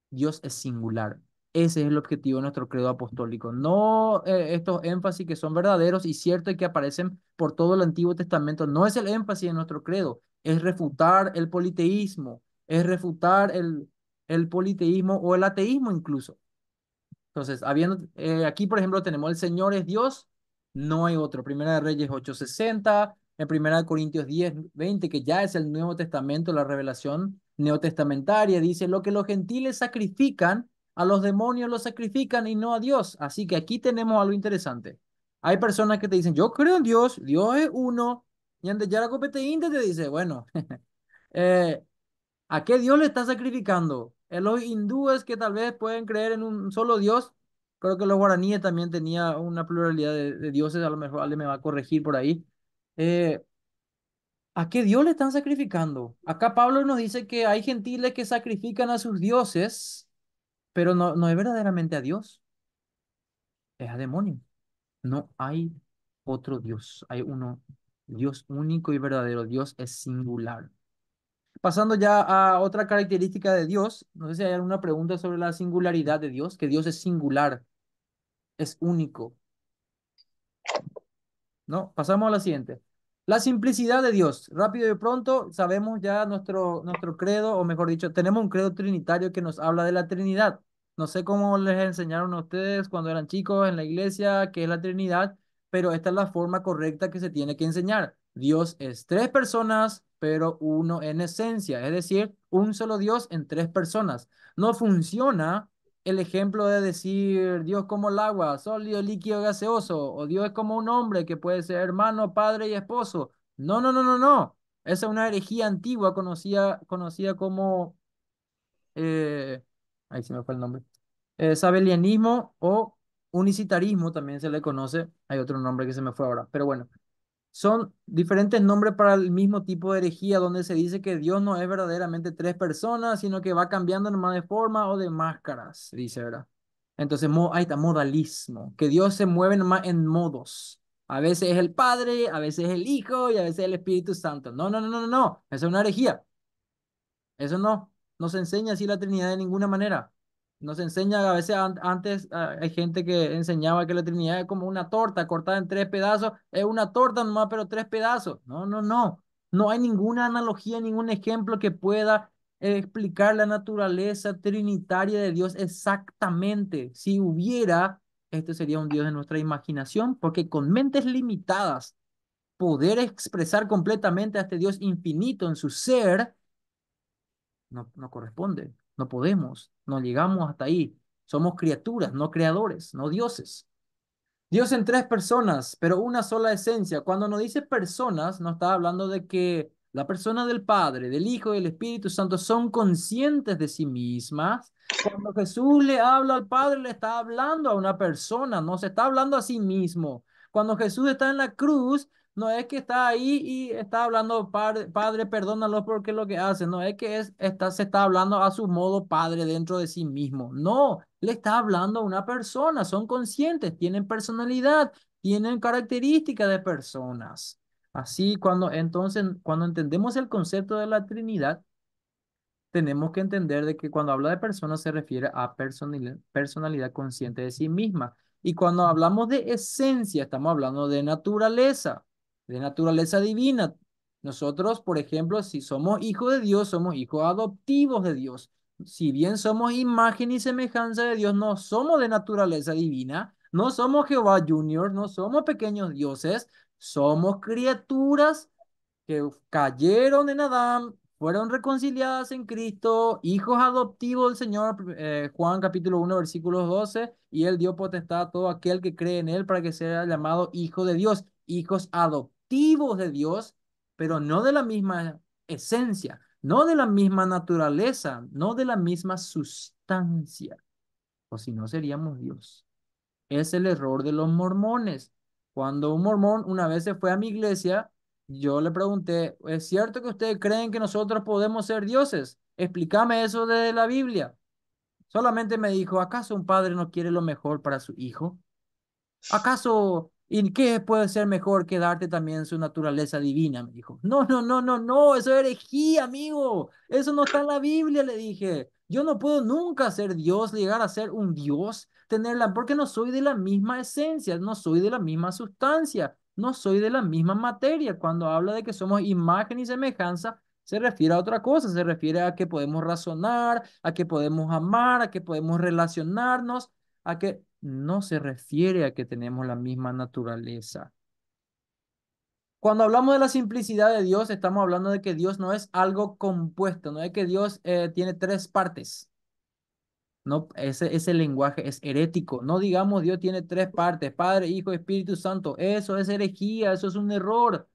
Dios es singular. Ese es el objetivo de nuestro credo apostólico. No eh, estos énfasis que son verdaderos y ciertos y que aparecen por todo el Antiguo Testamento. No es el énfasis de nuestro credo. Es refutar el politeísmo. Es refutar el, el politeísmo o el ateísmo incluso. Entonces, habiendo, eh, aquí por ejemplo tenemos el Señor es Dios, no hay otro. Primera de Reyes 860, en 1 Corintios 10, 20, que ya es el Nuevo Testamento, la revelación neotestamentaria, dice, lo que los gentiles sacrifican, a los demonios los sacrifican y no a Dios. Así que aquí tenemos algo interesante. Hay personas que te dicen, yo creo en Dios, Dios es uno, y antes ya la copete te dice, bueno, eh, ¿a qué Dios le está sacrificando? Eh, los hindúes que tal vez pueden creer en un solo Dios, creo que los guaraníes también tenían una pluralidad de, de dioses, a lo mejor Ale me va a corregir por ahí, eh, ¿A qué Dios le están sacrificando? Acá Pablo nos dice que hay gentiles que sacrifican a sus dioses, pero no, no es verdaderamente a Dios. Es a demonio. No hay otro Dios. Hay uno, Dios único y verdadero. Dios es singular. Pasando ya a otra característica de Dios, no sé si hay alguna pregunta sobre la singularidad de Dios, que Dios es singular, es único, ¿no? Pasamos a la siguiente. La simplicidad de Dios. Rápido y pronto sabemos ya nuestro, nuestro credo, o mejor dicho, tenemos un credo trinitario que nos habla de la Trinidad. No sé cómo les enseñaron a ustedes cuando eran chicos en la iglesia qué es la Trinidad, pero esta es la forma correcta que se tiene que enseñar. Dios es tres personas, pero uno en esencia, es decir, un solo Dios en tres personas. No funciona el ejemplo de decir Dios como el agua, sólido, líquido, gaseoso, o Dios es como un hombre que puede ser hermano, padre y esposo. No, no, no, no, no. Esa es una herejía antigua conocida, conocida como, eh, ahí se me fue el nombre, eh, sabelianismo o unicitarismo también se le conoce. Hay otro nombre que se me fue ahora, pero bueno son diferentes nombres para el mismo tipo de herejía, donde se dice que Dios no es verdaderamente tres personas, sino que va cambiando nomás de forma o de máscaras, dice, ¿verdad? Entonces, ahí está, modalismo, que Dios se mueve nomás en modos. A veces es el Padre, a veces es el Hijo y a veces es el Espíritu Santo. No, no, no, no, no, no, eso es una herejía. Eso no, no se enseña así la Trinidad de ninguna manera. Nos enseña a veces antes ah, hay gente que enseñaba que la Trinidad es como una torta cortada en tres pedazos, es una torta nomás, pero tres pedazos. No, no, no. No hay ninguna analogía, ningún ejemplo que pueda explicar la naturaleza trinitaria de Dios exactamente. Si hubiera, este sería un Dios de nuestra imaginación, porque con mentes limitadas, poder expresar completamente a este Dios infinito en su ser, no, no corresponde. No podemos, no llegamos hasta ahí. Somos criaturas, no creadores, no dioses. Dios en tres personas, pero una sola esencia. Cuando nos dice personas, nos está hablando de que la persona del Padre, del Hijo y del Espíritu Santo son conscientes de sí mismas. Cuando Jesús le habla al Padre, le está hablando a una persona, no se está hablando a sí mismo. Cuando Jesús está en la cruz, no es que está ahí y está hablando, padre, perdónalo porque es lo que hace, no es que es, está, se está hablando a su modo padre dentro de sí mismo, no, le está hablando a una persona, son conscientes, tienen personalidad, tienen características de personas. Así, cuando entonces, cuando entendemos el concepto de la Trinidad, tenemos que entender de que cuando habla de personas se refiere a personalidad consciente de sí misma. Y cuando hablamos de esencia, estamos hablando de naturaleza de naturaleza divina. Nosotros, por ejemplo, si somos hijos de Dios, somos hijos adoptivos de Dios. Si bien somos imagen y semejanza de Dios, no somos de naturaleza divina, no somos Jehová Junior, no somos pequeños dioses, somos criaturas que cayeron en Adán, fueron reconciliadas en Cristo, hijos adoptivos del Señor, eh, Juan capítulo 1, versículos 12, y Él dio potestad a todo aquel que cree en Él para que sea llamado hijo de Dios, hijos adoptivos vivos de Dios, pero no de la misma esencia, no de la misma naturaleza, no de la misma sustancia, o si no seríamos Dios. Es el error de los mormones. Cuando un mormón una vez se fue a mi iglesia, yo le pregunté, ¿es cierto que ustedes creen que nosotros podemos ser dioses? Explícame eso de la Biblia. Solamente me dijo, ¿acaso un padre no quiere lo mejor para su hijo? ¿Acaso ¿Y qué puede ser mejor que darte también su naturaleza divina? Me dijo. No, no, no, no, no, eso es herejía, amigo. Eso no está en la Biblia, le dije. Yo no puedo nunca ser Dios, llegar a ser un Dios, tenerla, porque no soy de la misma esencia, no soy de la misma sustancia, no soy de la misma materia. Cuando habla de que somos imagen y semejanza, se refiere a otra cosa, se refiere a que podemos razonar, a que podemos amar, a que podemos relacionarnos, a que no se refiere a que tenemos la misma naturaleza. Cuando hablamos de la simplicidad de Dios, estamos hablando de que Dios no es algo compuesto, no es que Dios eh, tiene tres partes. No, ese, ese lenguaje es herético. No digamos Dios tiene tres partes, Padre, Hijo, Espíritu Santo. Eso es herejía, eso es un error.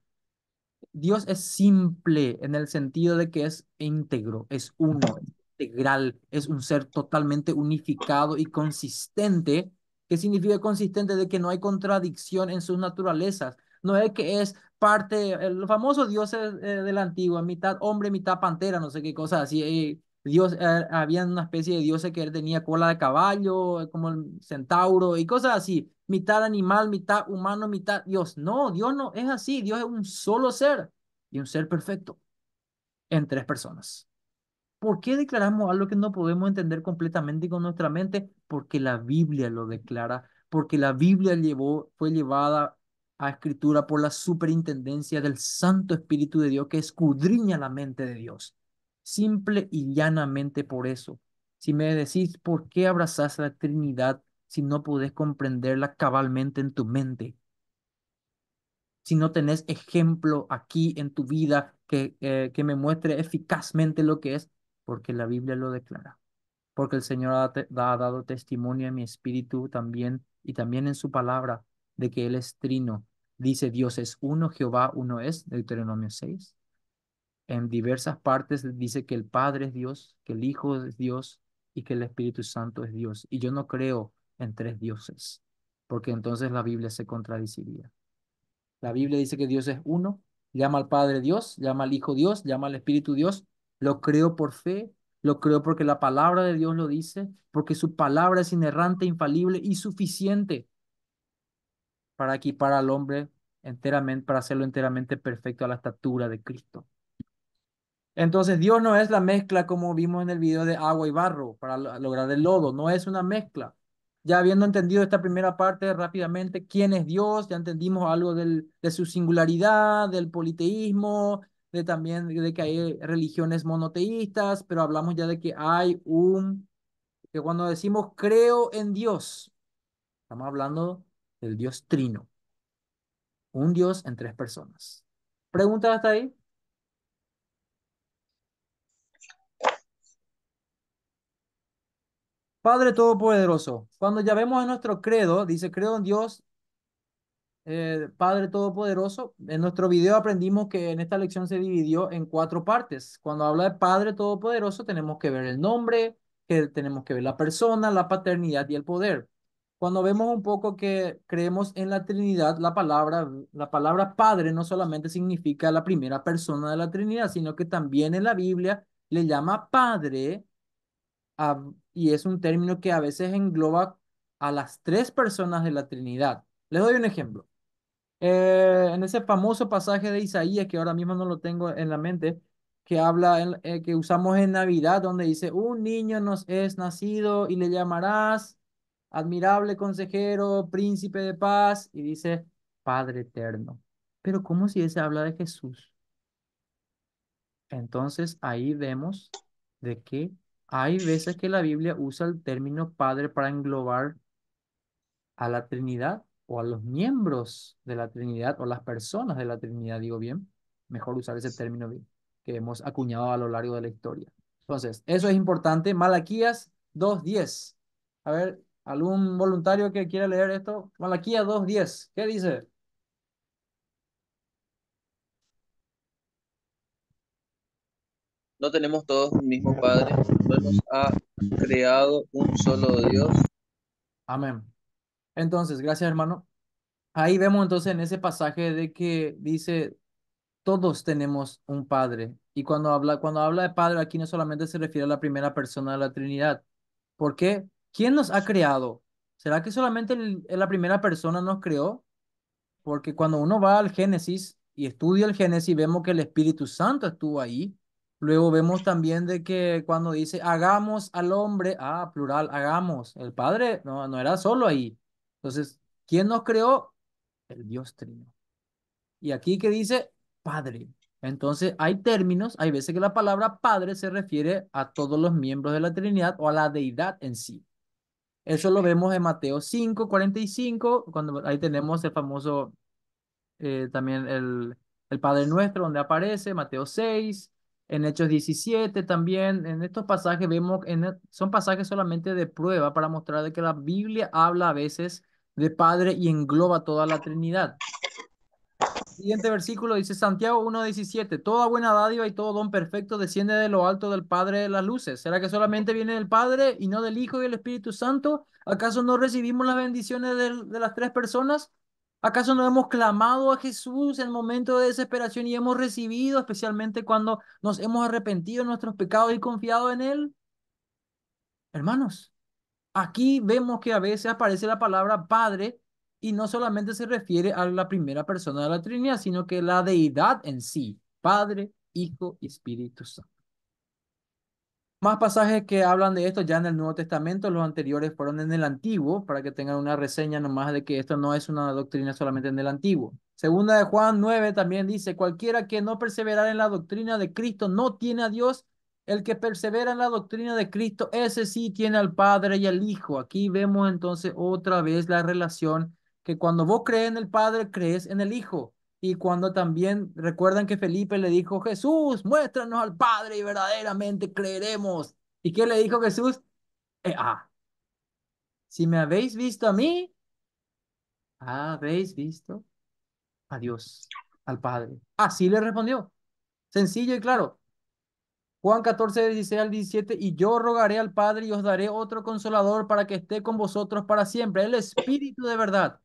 Dios es simple en el sentido de que es íntegro, es uno, integral, es un ser totalmente unificado y consistente que significa consistente? De que no hay contradicción en sus naturalezas. No es que es parte, los famosos dioses eh, eh, de la antigua, mitad hombre, mitad pantera, no sé qué cosa así. Eh, dios, había una especie de dioses que él tenía cola de caballo, como el centauro y cosas así, mitad animal, mitad humano, mitad Dios. No, Dios no es así, Dios es un solo ser y un ser perfecto en tres personas. ¿Por qué declaramos algo que no podemos entender completamente con nuestra mente? porque la Biblia lo declara, porque la Biblia llevó, fue llevada a escritura por la superintendencia del Santo Espíritu de Dios que escudriña la mente de Dios. Simple y llanamente por eso. Si me decís por qué abrazas la Trinidad si no podés comprenderla cabalmente en tu mente, si no tenés ejemplo aquí en tu vida que, eh, que me muestre eficazmente lo que es, porque la Biblia lo declara porque el Señor ha, dado testimonio en mi espíritu también y también en su palabra de que Él es trino. Dice Dios es uno, Jehová uno es, Deuteronomio 6. En diversas partes dice que el Padre es Dios, que el Hijo es Dios y que el Espíritu Santo es Dios. Y yo no creo en tres dioses, porque entonces la Biblia se contradiciría. La Biblia dice que Dios es uno, llama al Padre Dios, llama al Hijo Dios, llama al Espíritu Dios. Lo creo por fe, lo creo porque la palabra de Dios lo dice, porque su palabra es inerrante, infalible y suficiente para equipar al hombre enteramente, para hacerlo enteramente perfecto a la estatura de Cristo. Entonces Dios no es la mezcla como vimos en el video de agua y barro para lograr el lodo, no es una mezcla. Ya habiendo entendido esta primera parte rápidamente, quién es Dios, ya entendimos algo de su singularidad, del politeísmo, de también de que hay religiones monoteístas, pero hablamos ya de que hay un, que cuando decimos creo en Dios, estamos hablando del Dios trino, un Dios en tres personas. ¿Preguntas hasta ahí? Padre Todopoderoso, cuando ya vemos en nuestro credo, dice, creo en Dios eh, Padre Todopoderoso. En nuestro video aprendimos que en esta lección se dividió en cuatro partes. Cuando habla de Padre Todopoderoso, tenemos que ver el nombre, que tenemos que ver la persona, la paternidad y el poder. Cuando vemos un poco que creemos en la Trinidad, la palabra, la palabra Padre no solamente significa la primera persona de la Trinidad, sino que también en la Biblia le llama Padre y es un término que a veces engloba a las tres personas de la Trinidad. Les doy un ejemplo. Eh, en ese famoso pasaje de Isaías, que ahora mismo no lo tengo en la mente, que habla, eh, que usamos en Navidad, donde dice, un niño nos es nacido y le llamarás admirable consejero, príncipe de paz, y dice, Padre eterno. Pero ¿cómo si ese habla de Jesús? Entonces ahí vemos de que hay veces que la Biblia usa el término Padre para englobar a la Trinidad o a los miembros de la Trinidad o las personas de la Trinidad, digo bien, mejor usar ese término que hemos acuñado a lo largo de la historia. Entonces, eso es importante. Malaquías 2.10. A ver, ¿algún voluntario que quiera leer esto? Malaquías 2.10. ¿Qué dice? No tenemos todos un mismo Padre, solo nos ha creado un solo Dios. Amén. Entonces, gracias hermano. Ahí vemos entonces en ese pasaje de que dice, todos tenemos un padre. Y cuando habla, cuando habla de padre, aquí no solamente se refiere a la primera persona de la Trinidad. ¿Por qué? ¿Quién nos ha creado? ¿Será que solamente la primera persona nos creó? Porque cuando uno va al Génesis y estudia el Génesis, vemos que el Espíritu Santo estuvo ahí. Luego vemos también de que cuando dice hagamos al hombre, ah, plural, hagamos, el Padre no, no era solo ahí. Entonces, ¿quién nos creó? El Dios Trino. Y aquí que dice Padre. Entonces, hay términos, hay veces que la palabra Padre se refiere a todos los miembros de la Trinidad o a la deidad en sí. Eso lo vemos en Mateo 5, 45, cuando ahí tenemos el famoso, eh, también el, el Padre Nuestro, donde aparece, Mateo 6, en Hechos 17 también, en estos pasajes vemos, en, son pasajes solamente de prueba para mostrar de que la Biblia habla a veces de Padre y engloba toda la Trinidad. Siguiente versículo dice Santiago 1.17, toda buena dádiva y todo don perfecto desciende de lo alto del Padre de las luces. ¿Será que solamente viene del Padre y no del Hijo y del Espíritu Santo? ¿Acaso no recibimos las bendiciones de, las tres personas? ¿Acaso no hemos clamado a Jesús en momento de desesperación y hemos recibido, especialmente cuando nos hemos arrepentido de nuestros pecados y confiado en Él? Hermanos, Aquí vemos que a veces aparece la palabra Padre y no solamente se refiere a la primera persona de la Trinidad, sino que la deidad en sí, Padre, Hijo y Espíritu Santo. Más pasajes que hablan de esto ya en el Nuevo Testamento, los anteriores fueron en el Antiguo, para que tengan una reseña nomás de que esto no es una doctrina solamente en el Antiguo. Segunda de Juan 9 también dice, cualquiera que no perseverar en la doctrina de Cristo no tiene a Dios, el que persevera en la doctrina de Cristo, ese sí tiene al Padre y al Hijo. Aquí vemos entonces otra vez la relación que cuando vos crees en el Padre, crees en el Hijo. Y cuando también recuerdan que Felipe le dijo, Jesús, muéstranos al Padre y verdaderamente creeremos. ¿Y qué le dijo Jesús? Eh, ah, si me habéis visto a mí, habéis visto a Dios, al Padre. Así le respondió. Sencillo y claro. Juan 14, 16 al 17, y yo rogaré al Padre y os daré otro consolador para que esté con vosotros para siempre, el Espíritu de verdad.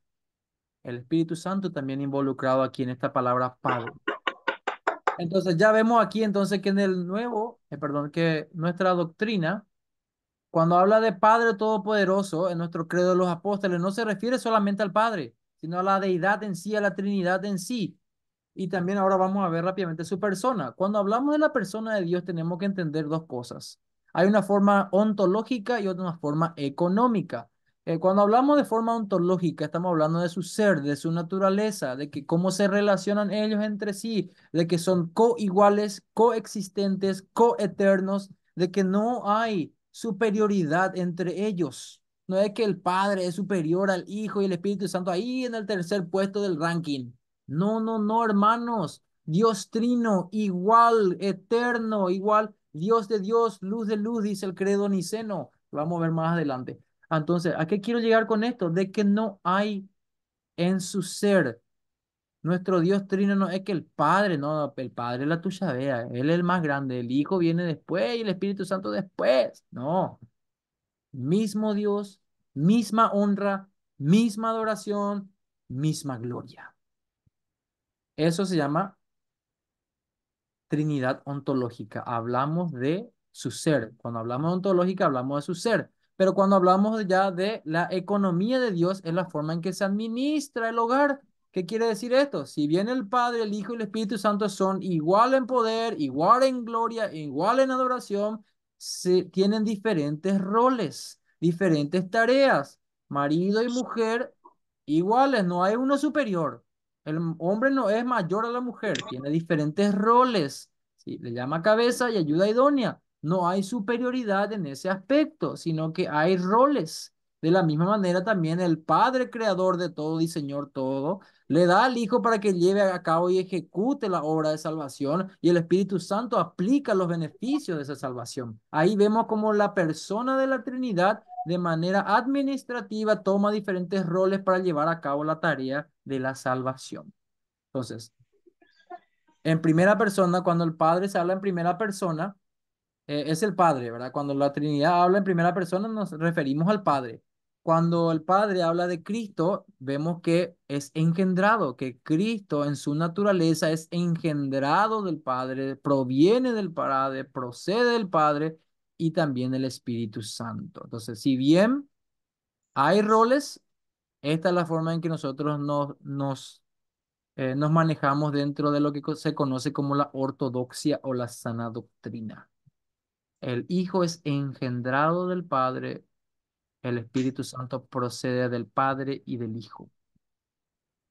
El Espíritu Santo también involucrado aquí en esta palabra Padre. Entonces ya vemos aquí entonces que en el nuevo, eh, perdón, que nuestra doctrina, cuando habla de Padre Todopoderoso en nuestro credo de los apóstoles, no se refiere solamente al Padre, sino a la deidad en sí, a la Trinidad en sí. Y también ahora vamos a ver rápidamente su persona. Cuando hablamos de la persona de Dios tenemos que entender dos cosas. Hay una forma ontológica y otra forma económica. Eh, cuando hablamos de forma ontológica, estamos hablando de su ser, de su naturaleza, de que cómo se relacionan ellos entre sí, de que son co-iguales, co-iguales, coexistentes, coeternos, de que no hay superioridad entre ellos. No es que el Padre es superior al Hijo y el Espíritu Santo ahí en el tercer puesto del ranking. No, no, no, hermanos. Dios trino, igual, eterno, igual, Dios de Dios, luz de luz, dice el credo niceno. Vamos a ver más adelante. Entonces, ¿a qué quiero llegar con esto? De que no hay en su ser. Nuestro Dios trino no es que el Padre, no, el Padre es la tuya vea, Él es el más grande, el Hijo viene después y el Espíritu Santo después. No. Mismo Dios, misma honra, misma adoración, misma gloria. Eso se llama trinidad ontológica. Hablamos de su ser. Cuando hablamos de ontológica, hablamos de su ser. Pero cuando hablamos ya de la economía de Dios, es la forma en que se administra el hogar. ¿Qué quiere decir esto? Si bien el Padre, el Hijo y el Espíritu Santo son igual en poder, igual en gloria, igual en adoración, se, tienen diferentes roles, diferentes tareas. Marido y mujer iguales, no hay uno superior. El hombre no es mayor a la mujer, tiene diferentes roles. ¿sí? Le llama cabeza y ayuda idónea. No hay superioridad en ese aspecto, sino que hay roles. De la misma manera también el Padre creador de todo y Señor todo le da al Hijo para que lleve a cabo y ejecute la obra de salvación y el Espíritu Santo aplica los beneficios de esa salvación. Ahí vemos cómo la persona de la Trinidad de manera administrativa toma diferentes roles para llevar a cabo la tarea de la salvación. Entonces, en primera persona, cuando el Padre se habla en primera persona, eh, es el Padre, ¿verdad? Cuando la Trinidad habla en primera persona, nos referimos al Padre. Cuando el Padre habla de Cristo, vemos que es engendrado, que Cristo en su naturaleza es engendrado del Padre, proviene del Padre, procede del Padre y también del Espíritu Santo. Entonces, si bien hay roles esta es la forma en que nosotros nos, nos, eh, nos manejamos dentro de lo que se conoce como la ortodoxia o la sana doctrina. El Hijo es engendrado del Padre, el Espíritu Santo procede del Padre y del Hijo.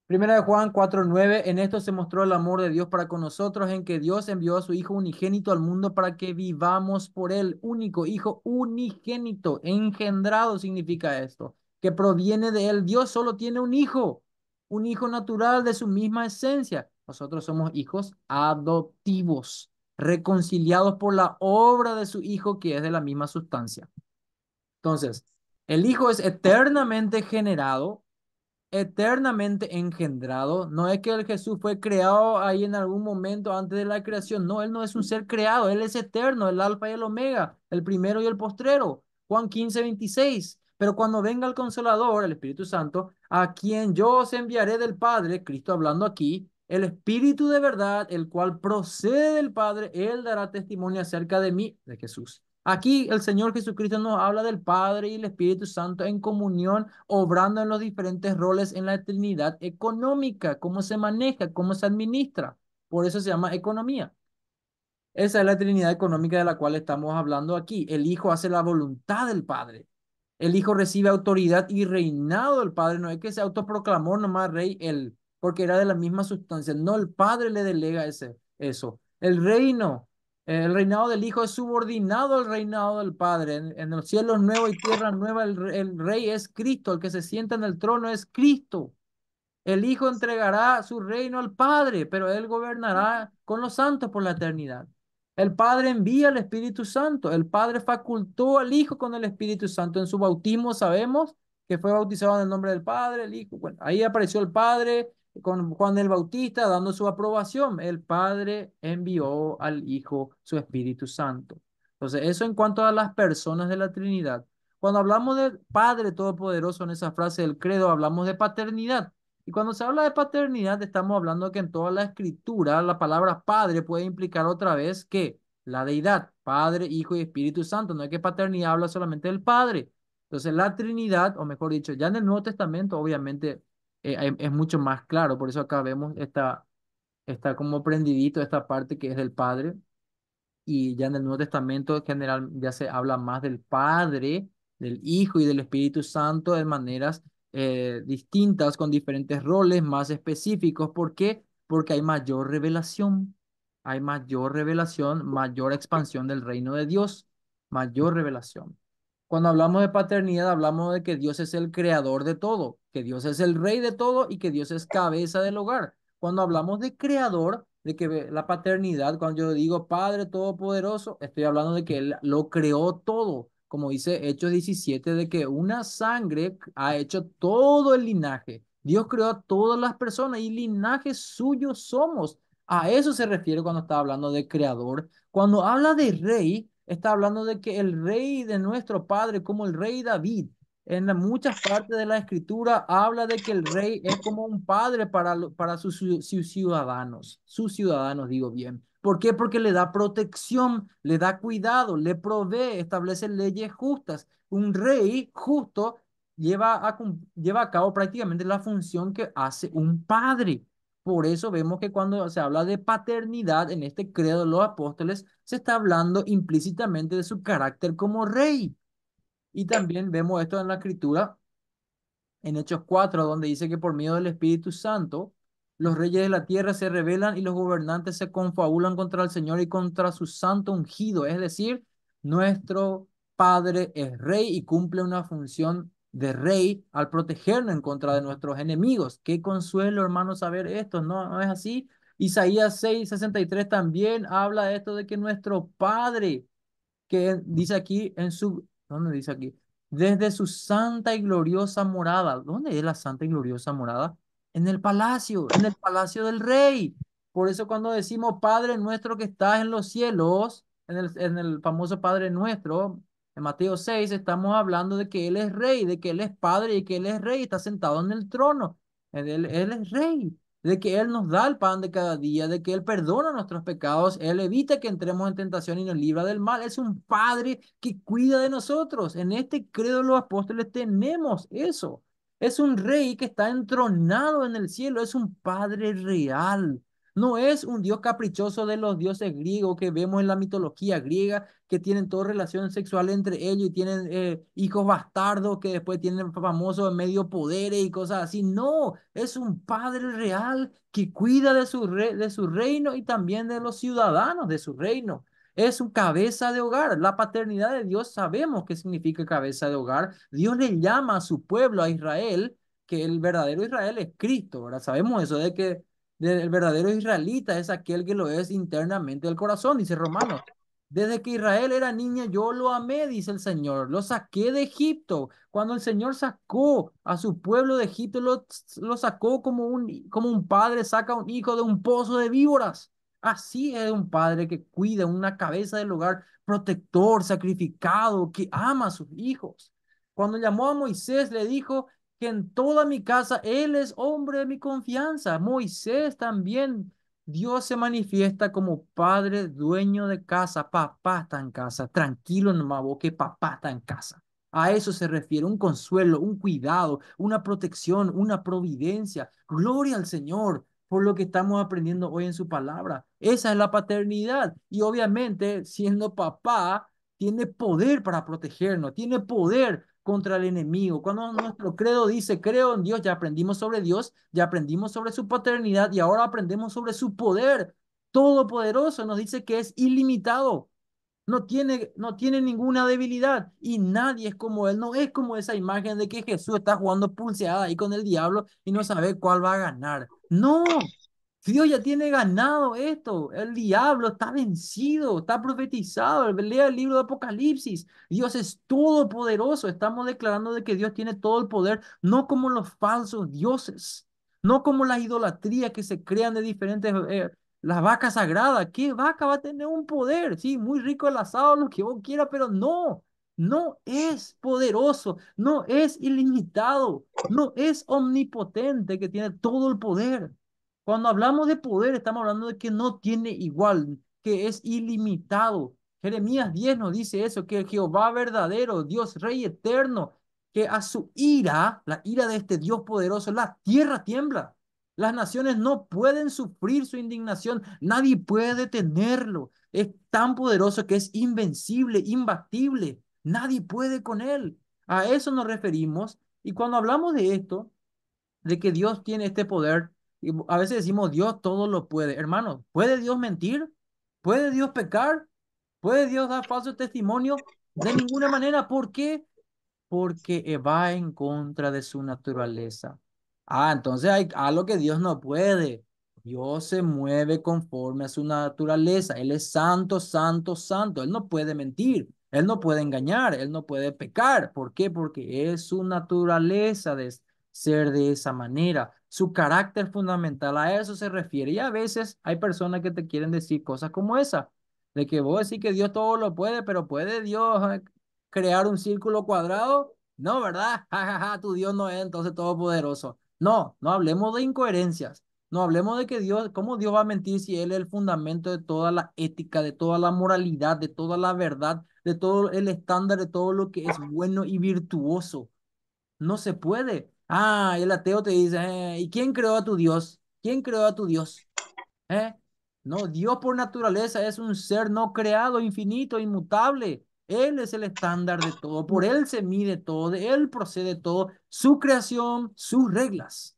Primera de Juan 4:9, en esto se mostró el amor de Dios para con nosotros, en que Dios envió a su Hijo unigénito al mundo para que vivamos por Él, único Hijo unigénito, engendrado significa esto que proviene de él. Dios solo tiene un hijo, un hijo natural de su misma esencia. Nosotros somos hijos adoptivos, reconciliados por la obra de su hijo que es de la misma sustancia. Entonces, el hijo es eternamente generado, eternamente engendrado. No es que el Jesús fue creado ahí en algún momento antes de la creación. No, él no es un ser creado, él es eterno, el alfa y el omega, el primero y el postrero. Juan 15, 26. Pero cuando venga el consolador, el Espíritu Santo, a quien yo os enviaré del Padre, Cristo hablando aquí, el Espíritu de verdad, el cual procede del Padre, él dará testimonio acerca de mí, de Jesús. Aquí el Señor Jesucristo nos habla del Padre y el Espíritu Santo en comunión, obrando en los diferentes roles en la Trinidad económica, cómo se maneja, cómo se administra. Por eso se llama economía. Esa es la Trinidad económica de la cual estamos hablando aquí. El Hijo hace la voluntad del Padre. El Hijo recibe autoridad y reinado del Padre. No es que se autoproclamó nomás rey él, porque era de la misma sustancia. No, el Padre le delega ese, eso. El reino, el reinado del Hijo es subordinado al reinado del Padre. En, el los cielos y tierra nueva, el rey es Cristo. El que se sienta en el trono es Cristo. El Hijo entregará su reino al Padre, pero él gobernará con los santos por la eternidad. El Padre envía el Espíritu Santo. El Padre facultó al Hijo con el Espíritu Santo. En su bautismo sabemos que fue bautizado en el nombre del Padre, el Hijo. ahí apareció el Padre con Juan el Bautista dando su aprobación. El Padre envió al Hijo su Espíritu Santo. Entonces, eso en cuanto a las personas de la Trinidad. Cuando hablamos de Padre Todopoderoso en esa frase del credo, hablamos de paternidad. Y cuando se habla de paternidad, estamos hablando que en toda la escritura la palabra padre puede implicar otra vez que la deidad, Padre, Hijo y Espíritu Santo. No es que paternidad habla solamente del Padre. Entonces la Trinidad, o mejor dicho, ya en el Nuevo Testamento, obviamente eh, es mucho más claro. Por eso acá vemos esta, está como prendidito esta parte que es del Padre. Y ya en el Nuevo Testamento en general ya se habla más del Padre, del Hijo y del Espíritu Santo de maneras eh, distintas, con diferentes roles más específicos. ¿Por qué? Porque hay mayor revelación, hay mayor revelación, mayor expansión del reino de Dios, mayor revelación. Cuando hablamos de paternidad, hablamos de que Dios es el creador de todo, que Dios es el rey de todo y que Dios es cabeza del hogar. Cuando hablamos de creador, de que la paternidad, cuando yo digo Padre Todopoderoso, estoy hablando de que Él lo creó todo como dice Hechos 17, de que una sangre ha hecho todo el linaje. Dios creó a todas las personas y linaje suyo somos. A eso se refiere cuando está hablando de creador. Cuando habla de rey, está hablando de que el rey de nuestro padre, como el rey David, en muchas partes de la escritura habla de que el rey es como un padre para, para sus ciudadanos, sus ciudadanos, digo bien. ¿Por qué? Porque le da protección, le da cuidado, le provee, establece leyes justas. Un rey justo lleva a, lleva a cabo prácticamente la función que hace un padre. Por eso vemos que cuando se habla de paternidad en este credo de los apóstoles, se está hablando implícitamente de su carácter como rey. Y también vemos esto en la escritura, en Hechos 4, donde dice que por medio del Espíritu Santo, los reyes de la tierra se rebelan y los gobernantes se confabulan contra el Señor y contra su santo ungido. Es decir, nuestro Padre es rey y cumple una función de rey al protegernos en contra de nuestros enemigos. Qué consuelo, hermano, saber esto. No, no es así. Isaías 6, 63 también habla de esto de que nuestro Padre, que dice aquí en su, ¿dónde dice aquí? Desde su santa y gloriosa morada. ¿Dónde es la santa y gloriosa morada? en el palacio, en el palacio del rey. Por eso cuando decimos Padre nuestro que estás en los cielos, en el, en el famoso Padre nuestro, en Mateo 6, estamos hablando de que Él es rey, de que Él es Padre y que Él es rey, está sentado en el trono. Él, él es rey, de que Él nos da el pan de cada día, de que Él perdona nuestros pecados, Él evita que entremos en tentación y nos libra del mal. Es un Padre que cuida de nosotros. En este credo los apóstoles tenemos eso. Es un rey que está entronado en el cielo, es un padre real. No es un dios caprichoso de los dioses griegos que vemos en la mitología griega, que tienen toda relación sexual entre ellos y tienen eh, hijos bastardos que después tienen famosos en medio poderes y cosas así. No, es un padre real que cuida de su, de su reino y también de los ciudadanos de su reino es su cabeza de hogar. La paternidad de Dios sabemos qué significa cabeza de hogar. Dios le llama a su pueblo, a Israel, que el verdadero Israel es Cristo, Ahora Sabemos eso de que el verdadero israelita es aquel que lo es internamente del corazón, dice Romano. Desde que Israel era niña, yo lo amé, dice el Señor. Lo saqué de Egipto. Cuando el Señor sacó a su pueblo de Egipto, lo, sacó como un, como un padre saca un hijo de un pozo de víboras. Así es un padre que cuida una cabeza del hogar, protector, sacrificado, que ama a sus hijos. Cuando llamó a Moisés, le dijo que en toda mi casa él es hombre de mi confianza. Moisés también. Dios se manifiesta como padre, dueño de casa. Papá está en casa. Tranquilo nomás que papá está en casa. A eso se refiere un consuelo, un cuidado, una protección, una providencia. Gloria al Señor lo que estamos aprendiendo hoy en su palabra. Esa es la paternidad. Y obviamente, siendo papá, tiene poder para protegernos, tiene poder contra el enemigo. Cuando nuestro credo dice, creo en Dios, ya aprendimos sobre Dios, ya aprendimos sobre su paternidad y ahora aprendemos sobre su poder todopoderoso. Nos dice que es ilimitado, no tiene, no tiene ninguna debilidad y nadie es como él, no es como esa imagen de que Jesús está jugando pulseada ahí con el diablo y no sabe cuál va a ganar. No, Dios ya tiene ganado esto, el diablo está vencido, está profetizado, lea el libro de Apocalipsis, Dios es todopoderoso, estamos declarando de que Dios tiene todo el poder, no como los falsos dioses, no como las idolatrías que se crean de diferentes... Eh, la vaca sagrada, ¿qué vaca va a tener un poder? Sí, muy rico el asado, lo que vos quieras, pero no, no es poderoso, no es ilimitado, no es omnipotente que tiene todo el poder. Cuando hablamos de poder, estamos hablando de que no tiene igual, que es ilimitado. Jeremías 10 nos dice eso, que Jehová verdadero, Dios Rey eterno, que a su ira, la ira de este Dios poderoso, la tierra tiembla. Las naciones no pueden sufrir su indignación, nadie puede tenerlo. Es tan poderoso que es invencible, imbatible, nadie puede con él. A eso nos referimos y cuando hablamos de esto, de que Dios tiene este poder, a veces decimos Dios todo lo puede. Hermanos, ¿puede Dios mentir? ¿Puede Dios pecar? ¿Puede Dios dar falso testimonio? De ninguna manera. ¿Por qué? Porque va en contra de su naturaleza. Ah, entonces hay algo que Dios no puede. Dios se mueve conforme a su naturaleza. Él es santo, santo, santo. Él no puede mentir. Él no puede engañar. Él no puede pecar. ¿Por qué? Porque es su naturaleza de ser de esa manera. Su carácter fundamental a eso se refiere. Y a veces hay personas que te quieren decir cosas como esa. De que vos decís que Dios todo lo puede, pero ¿puede Dios eh, crear un círculo cuadrado? No, ¿verdad? Ja, ja, tu Dios no es entonces todopoderoso. No, no hablemos de incoherencias. No hablemos de que Dios, ¿cómo Dios va a mentir si Él es el fundamento de toda la ética, de toda la moralidad, de toda la verdad, de todo el estándar, de todo lo que es bueno y virtuoso? No se puede. Ah, el ateo te dice, eh, ¿y quién creó a tu Dios? ¿Quién creó a tu Dios? ¿Eh? No, Dios por naturaleza es un ser no creado, infinito, inmutable. Él es el estándar de todo, por Él se mide todo, Él procede todo, su creación, sus reglas.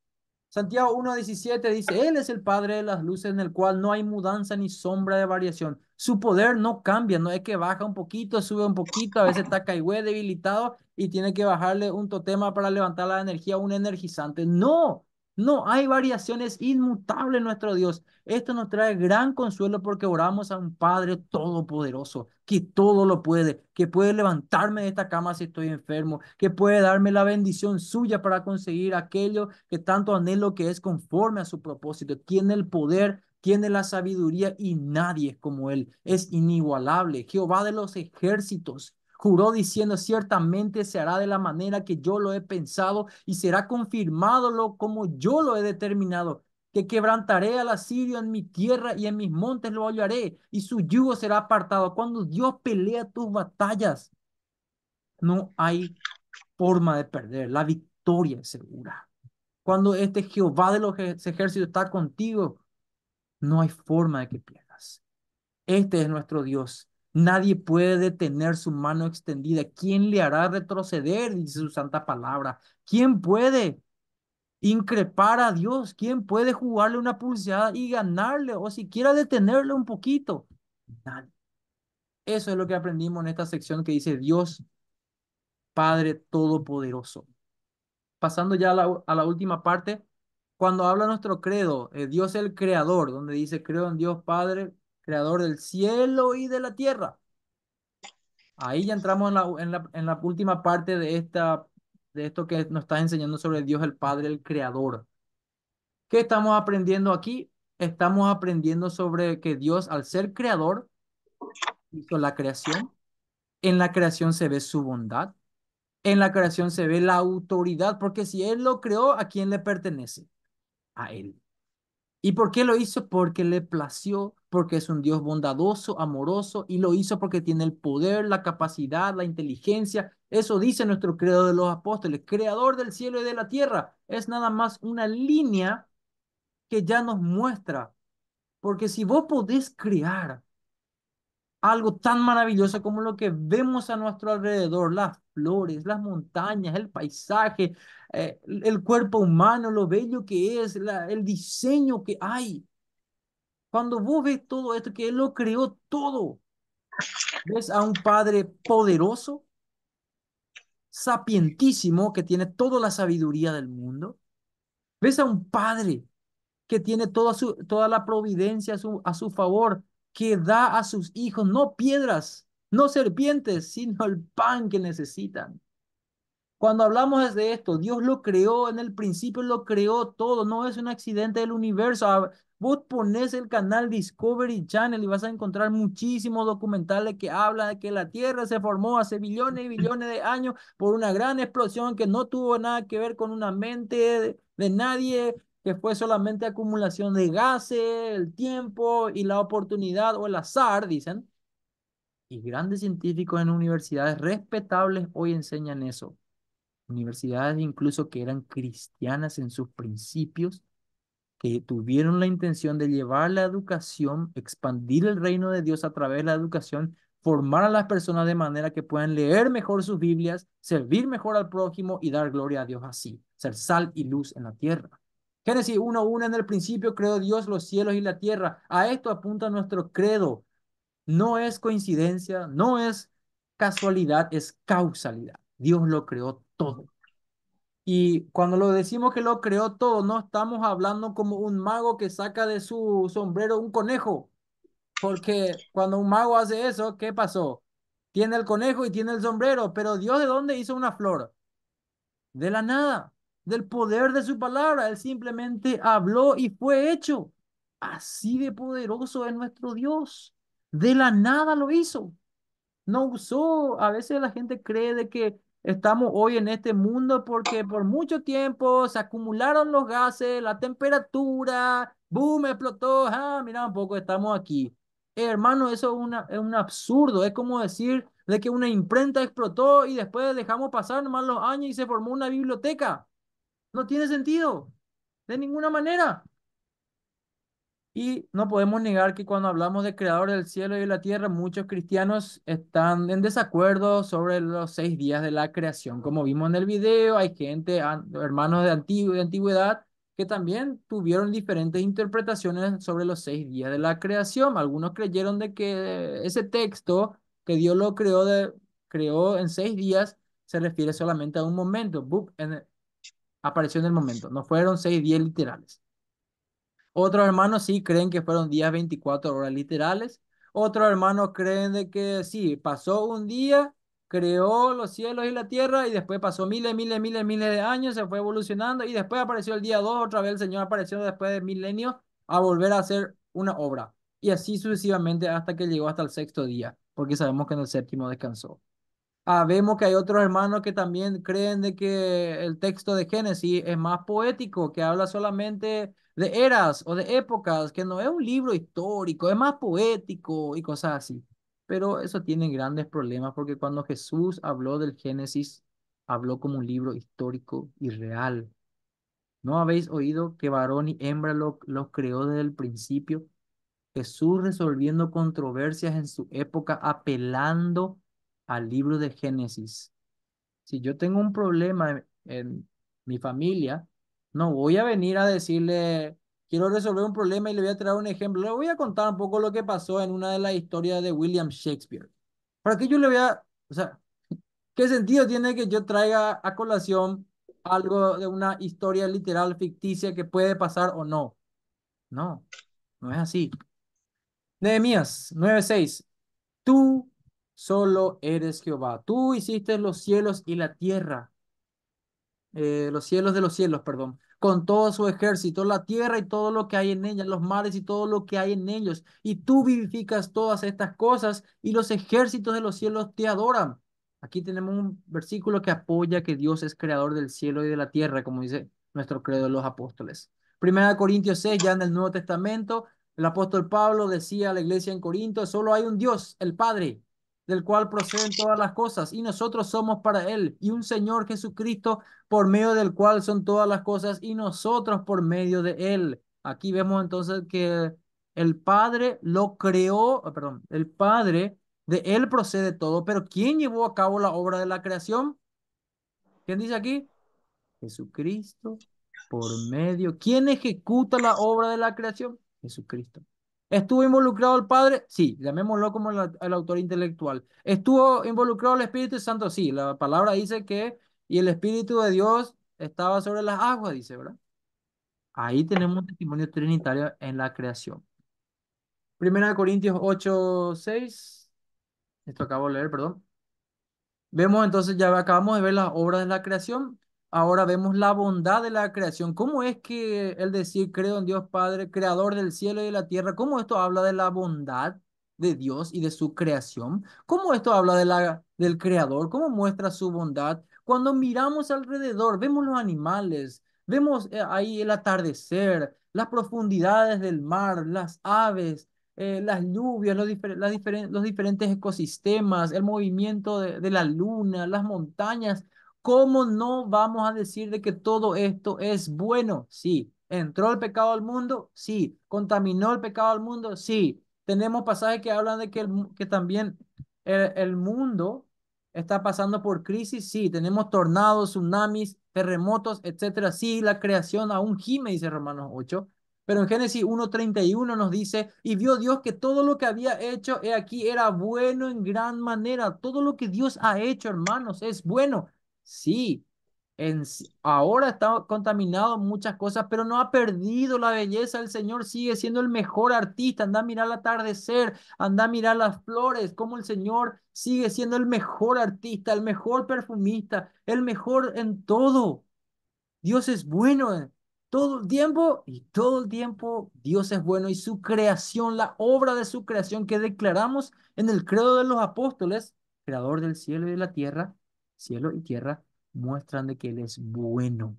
Santiago 1.17 dice, Él es el Padre de las luces en el cual no hay mudanza ni sombra de variación. Su poder no cambia, no es que baja un poquito, sube un poquito, a veces está caigüe debilitado y tiene que bajarle un totema para levantar la energía, un energizante. No, no hay variaciones inmutables nuestro Dios. Esto nos trae gran consuelo porque oramos a un Padre todopoderoso, que todo lo puede, que puede levantarme de esta cama si estoy enfermo, que puede darme la bendición suya para conseguir aquello que tanto anhelo que es conforme a su propósito. Tiene el poder, tiene la sabiduría y nadie es como Él. Es inigualable. Jehová de los ejércitos. Juró diciendo, ciertamente se hará de la manera que yo lo he pensado y será confirmado lo como yo lo he determinado, que quebrantaré al asirio en mi tierra y en mis montes lo hallaré y su yugo será apartado. Cuando Dios pelea tus batallas, no hay forma de perder, la victoria es segura. Cuando este Jehová de los ejércitos está contigo, no hay forma de que pierdas. Este es nuestro Dios Nadie puede detener su mano extendida. ¿Quién le hará retroceder? Dice su santa palabra. ¿Quién puede increpar a Dios? ¿Quién puede jugarle una pulseada y ganarle o siquiera detenerle un poquito? Nadie. Eso es lo que aprendimos en esta sección que dice Dios Padre Todopoderoso. Pasando ya a la, última parte, cuando habla nuestro credo, eh, Dios el Creador, donde dice, creo en Dios Padre creador del cielo y de la tierra. Ahí ya entramos en la, en la, en la última parte de, esta, de esto que nos estás enseñando sobre Dios el Padre, el Creador. ¿Qué estamos aprendiendo aquí? Estamos aprendiendo sobre que Dios, al ser creador, hizo la creación. En la creación se ve su bondad. En la creación se ve la autoridad, porque si Él lo creó, ¿a quién le pertenece? A Él. ¿Y por qué lo hizo? Porque le plació porque es un Dios bondadoso, amoroso, y lo hizo porque tiene el poder, la capacidad, la inteligencia. Eso dice nuestro credo de los apóstoles, creador del cielo y de la tierra. Es nada más una línea que ya nos muestra. Porque si vos podés crear algo tan maravilloso como lo que vemos a nuestro alrededor, las flores, las montañas, el paisaje, eh, el cuerpo humano, lo bello que es, la, el diseño que hay, cuando vos ves todo esto, que Él lo creó todo, ves a un Padre poderoso, sapientísimo, que tiene toda la sabiduría del mundo. Ves a un Padre que tiene toda, su, toda la providencia a su, a su favor, que da a sus hijos no piedras, no serpientes, sino el pan que necesitan. Cuando hablamos de esto, Dios lo creó en el principio, lo creó todo, no es un accidente del universo. Vos pones el canal Discovery Channel y vas a encontrar muchísimos documentales que hablan de que la Tierra se formó hace billones y billones de años por una gran explosión que no tuvo nada que ver con una mente de, de nadie, que fue solamente acumulación de gases, el tiempo y la oportunidad o el azar, dicen. Y grandes científicos en universidades respetables hoy enseñan eso. Universidades incluso que eran cristianas en sus principios que tuvieron la intención de llevar la educación, expandir el reino de Dios a través de la educación, formar a las personas de manera que puedan leer mejor sus Biblias, servir mejor al prójimo y dar gloria a Dios así, ser sal y luz en la tierra. Génesis 1.1 en el principio creó Dios los cielos y la tierra. A esto apunta nuestro credo. No es coincidencia, no es casualidad, es causalidad. Dios lo creó todo. Y cuando lo decimos que lo creó todo, no estamos hablando como un mago que saca de su sombrero un conejo. Porque cuando un mago hace eso, ¿qué pasó? Tiene el conejo y tiene el sombrero, pero Dios de dónde hizo una flor? De la nada, del poder de su palabra. Él simplemente habló y fue hecho. Así de poderoso es nuestro Dios. De la nada lo hizo. No usó, a veces la gente cree de que Estamos hoy en este mundo porque por mucho tiempo se acumularon los gases, la temperatura, boom, explotó, ah, mira un poco, estamos aquí. hermano, eso es, una, es un absurdo, es como decir de que una imprenta explotó y después dejamos pasar más los años y se formó una biblioteca. No tiene sentido, de ninguna manera. Y no podemos negar que cuando hablamos de creador del cielo y de la tierra, muchos cristianos están en desacuerdo sobre los seis días de la creación. Como vimos en el video, hay gente, hermanos de, antigüedad, que también tuvieron diferentes interpretaciones sobre los seis días de la creación. Algunos creyeron de que ese texto que Dios lo creó, creó en seis días se refiere solamente a un momento. apareció en el momento. No fueron seis días literales. Otros hermanos sí creen que fueron días 24 horas literales. Otros hermanos creen de que sí, pasó un día, creó los cielos y la tierra y después pasó miles, miles, miles, miles de años, se fue evolucionando y después apareció el día 2, otra vez el Señor apareció después de milenios a volver a hacer una obra. Y así sucesivamente hasta que llegó hasta el sexto día, porque sabemos que en el séptimo descansó. Ah, vemos que hay otros hermanos que también creen de que el texto de Génesis es más poético, que habla solamente de eras o de épocas, que no es un libro histórico, es más poético y cosas así. Pero eso tiene grandes problemas porque cuando Jesús habló del Génesis, habló como un libro histórico y real. ¿No habéis oído que varón y hembra los lo creó desde el principio? Jesús resolviendo controversias en su época, apelando al libro de Génesis. Si yo tengo un problema en mi familia, no voy a venir a decirle, quiero resolver un problema y le voy a traer un ejemplo. Le voy a contar un poco lo que pasó en una de las historias de William Shakespeare. ¿Para qué yo le voy a, o sea, qué sentido tiene que yo traiga a colación algo de una historia literal ficticia que puede pasar o no? No, no es así. Nehemías 9:6. Tú solo eres Jehová. Tú hiciste los cielos y la tierra. Eh, los cielos de los cielos, perdón, con todo su ejército, la tierra y todo lo que hay en ella, los mares y todo lo que hay en ellos. Y tú vivificas todas estas cosas y los ejércitos de los cielos te adoran. Aquí tenemos un versículo que apoya que Dios es creador del cielo y de la tierra, como dice nuestro credo de los apóstoles. Primera de Corintios 6, ya en el Nuevo Testamento, el apóstol Pablo decía a la iglesia en Corinto, solo hay un Dios, el Padre, del cual proceden todas las cosas, y nosotros somos para Él, y un Señor Jesucristo, por medio del cual son todas las cosas, y nosotros por medio de Él. Aquí vemos entonces que el Padre lo creó, ah, perdón, el Padre, de Él procede todo, pero ¿quién llevó a cabo la obra de la creación? ¿Quién dice aquí? Jesucristo, por medio. ¿Quién ejecuta la obra de la creación? Jesucristo. ¿Estuvo involucrado el Padre? Sí, llamémoslo como el autor intelectual. ¿Estuvo involucrado el Espíritu Santo? Sí, la palabra dice que y el Espíritu de Dios estaba sobre las aguas, dice, ¿verdad? Ahí tenemos testimonio trinitario en la creación. Primera de Corintios 8, 6. Esto acabo de leer, perdón. Vemos entonces, ya acabamos de ver las obras de la creación ahora vemos la bondad de la creación. ¿Cómo es que el decir creo en Dios Padre, creador del cielo y de la tierra, cómo esto habla de la bondad de Dios y de su creación? ¿Cómo esto habla de del creador? ¿Cómo muestra su bondad? Cuando miramos alrededor, vemos los animales, vemos eh, ahí el atardecer, las profundidades del mar, las aves, eh, las lluvias, los, diferentes ecosistemas, el movimiento de, de la luna, las montañas, ¿cómo no vamos a decir de que todo esto es bueno? Sí. ¿Entró el pecado al mundo? Sí. ¿Contaminó el pecado al mundo? Sí. Tenemos pasajes que hablan de que, que también el, mundo está pasando por crisis. Sí. Tenemos tornados, tsunamis, terremotos, etcétera. Sí, la creación aún gime, dice Romanos 8. Pero en Génesis 1.31 nos dice, y vio Dios que todo lo que había hecho, aquí, era bueno en gran manera. Todo lo que Dios ha hecho, hermanos, es bueno. Sí, en, ahora está contaminado muchas cosas, pero no ha perdido la belleza. El Señor sigue siendo el mejor artista. Anda a mirar el atardecer, anda a mirar las flores, como el Señor sigue siendo el mejor artista, el mejor perfumista, el mejor en todo. Dios es bueno eh, todo el tiempo y todo el tiempo Dios es bueno y su creación, la obra de su creación que declaramos en el credo de los apóstoles, creador del cielo y de la tierra, cielo y tierra muestran de que Él es bueno.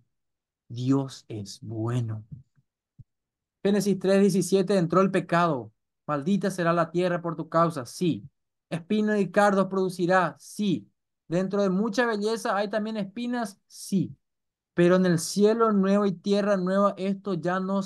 Dios es bueno. Génesis 3:17, entró el pecado. Maldita será la tierra por tu causa. Sí. Espino y cardos producirá. Sí. Dentro de mucha belleza hay también espinas. Sí. Pero en el cielo nuevo y tierra nueva esto ya no,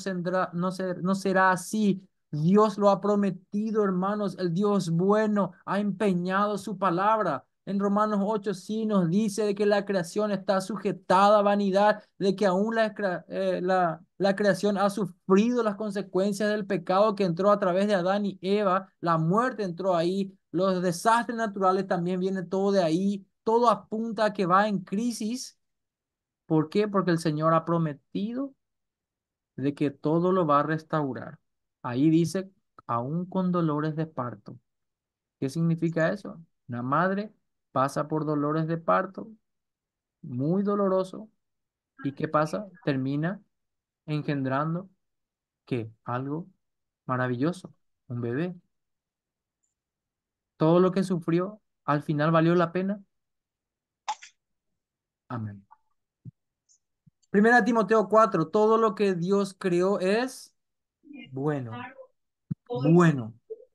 no será así. Dios lo ha prometido, hermanos. El Dios bueno ha empeñado su palabra. En Romanos 8 sí nos dice de que la creación está sujetada a vanidad, de que aún eh, la, la, creación ha sufrido las consecuencias del pecado que entró a través de Adán y Eva, la muerte entró ahí, los desastres naturales también vienen todo de ahí, todo apunta a que va en crisis. ¿Por qué? Porque el Señor ha prometido de que todo lo va a restaurar. Ahí dice, aún con dolores de parto. ¿Qué significa eso? Una madre pasa por dolores de parto, muy doloroso, y ¿qué pasa? Termina engendrando ¿qué? algo maravilloso, un bebé. Todo lo que sufrió al final valió la pena. Amén. Primera Timoteo 4, todo lo que Dios creó es bueno. Bueno.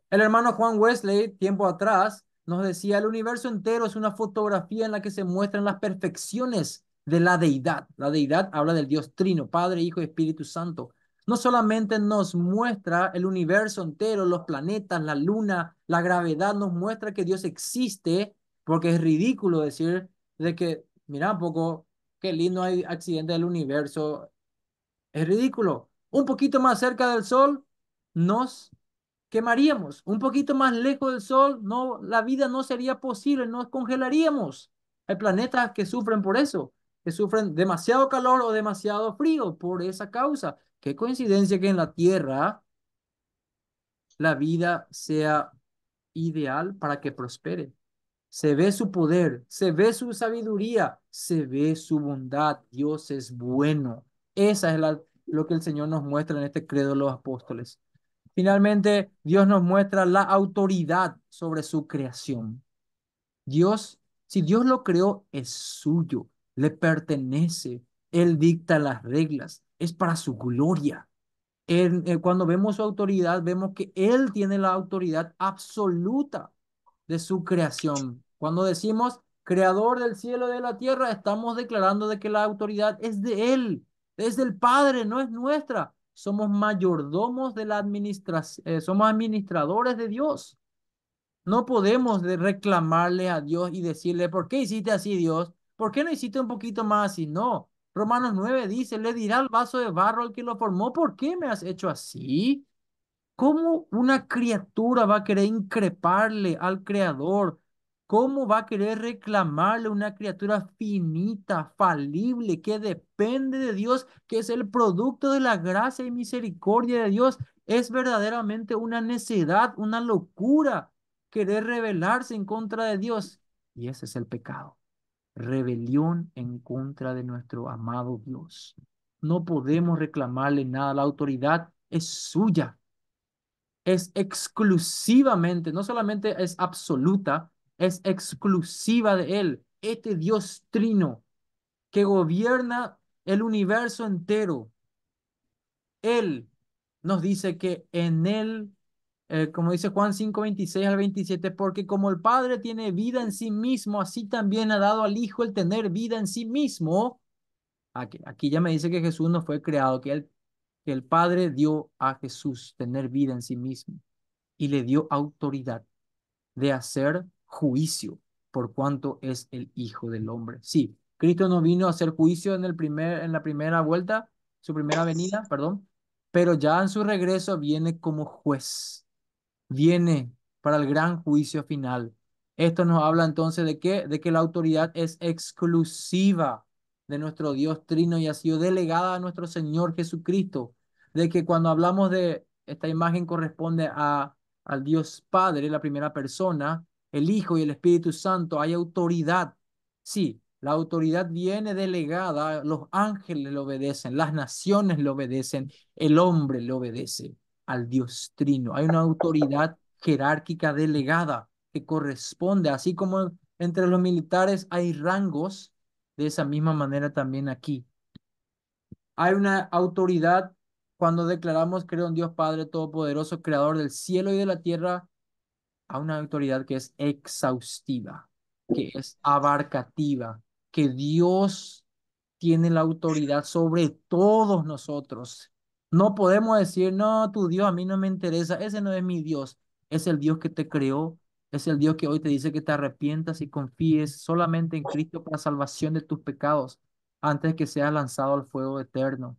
El hermano Juan Wesley, tiempo atrás, nos decía, el universo entero es una fotografía en la que se muestran las perfecciones de la deidad. La deidad habla del Dios Trino, Padre, Hijo y Espíritu Santo. No solamente nos muestra el universo entero, los planetas, la luna, la gravedad, nos muestra que Dios existe, porque es ridículo decir de que, mira un poco, qué lindo hay accidente del universo. Es ridículo. Un poquito más cerca del Sol, nos quemaríamos. Un poquito más lejos del sol, no, la vida no sería posible, nos congelaríamos. Hay planetas que sufren por eso, que sufren demasiado calor o demasiado frío por esa causa. Qué coincidencia que en la Tierra la vida sea ideal para que prospere. Se ve su poder, se ve su sabiduría, se ve su bondad. Dios es bueno. Esa es la, lo que el Señor nos muestra en este credo de los apóstoles. Finalmente, Dios nos muestra la autoridad sobre su creación. Dios, si Dios lo creó, es suyo, le pertenece, Él dicta las reglas, es para su gloria. Eh, cuando vemos su autoridad, vemos que Él tiene la autoridad absoluta de su creación. Cuando decimos creador del cielo y de la tierra, estamos declarando de que la autoridad es de Él, es del Padre, no es nuestra somos mayordomos de la administración, eh, somos administradores de Dios. No podemos reclamarle a Dios y decirle, ¿por qué hiciste así Dios? ¿Por qué no hiciste un poquito más así? No. Romanos 9 dice, le dirá el vaso de barro al que lo formó, ¿por qué me has hecho así? ¿Cómo una criatura va a querer increparle al creador ¿Cómo va a querer reclamarle una criatura finita, falible, que depende de Dios, que es el producto de la gracia y misericordia de Dios? Es verdaderamente una necedad, una locura querer rebelarse en contra de Dios. Y ese es el pecado. Rebelión en contra de nuestro amado Dios. No podemos reclamarle nada. La autoridad es suya. Es exclusivamente, no solamente es absoluta, es exclusiva de Él, este Dios trino que gobierna el universo entero. Él nos dice que en Él, eh, como dice Juan 5, 26 al 27, porque como el Padre tiene vida en sí mismo, así también ha dado al Hijo el tener vida en sí mismo. Aquí, aquí ya me dice que Jesús no fue creado, que, que el Padre dio a Jesús tener vida en sí mismo y le dio autoridad de hacer juicio, por cuanto es el Hijo del Hombre. Sí, Cristo no vino a hacer juicio en, el primer, en la primera vuelta, su primera venida, perdón, pero ya en su regreso viene como juez, viene para el gran juicio final. Esto nos habla entonces de que, de que la autoridad es exclusiva de nuestro Dios Trino y ha sido delegada a nuestro Señor Jesucristo, de que cuando hablamos de esta imagen corresponde a, al Dios Padre, la primera persona, el Hijo y el Espíritu Santo, hay autoridad. Sí, la autoridad viene delegada, los ángeles le obedecen, las naciones le obedecen, el hombre le obedece al Dios Trino. Hay una autoridad jerárquica delegada que corresponde, así como entre los militares hay rangos, de esa misma manera también aquí. Hay una autoridad cuando declaramos creo en Dios Padre Todopoderoso, Creador del cielo y de la tierra, a una autoridad que es exhaustiva, que es abarcativa, que Dios tiene la autoridad sobre todos nosotros. No podemos decir, no, tu Dios a mí no me interesa, ese no es mi Dios, es el Dios que te creó, es el Dios que hoy te dice que te arrepientas y confíes solamente en Cristo para salvación de tus pecados antes que seas lanzado al fuego eterno.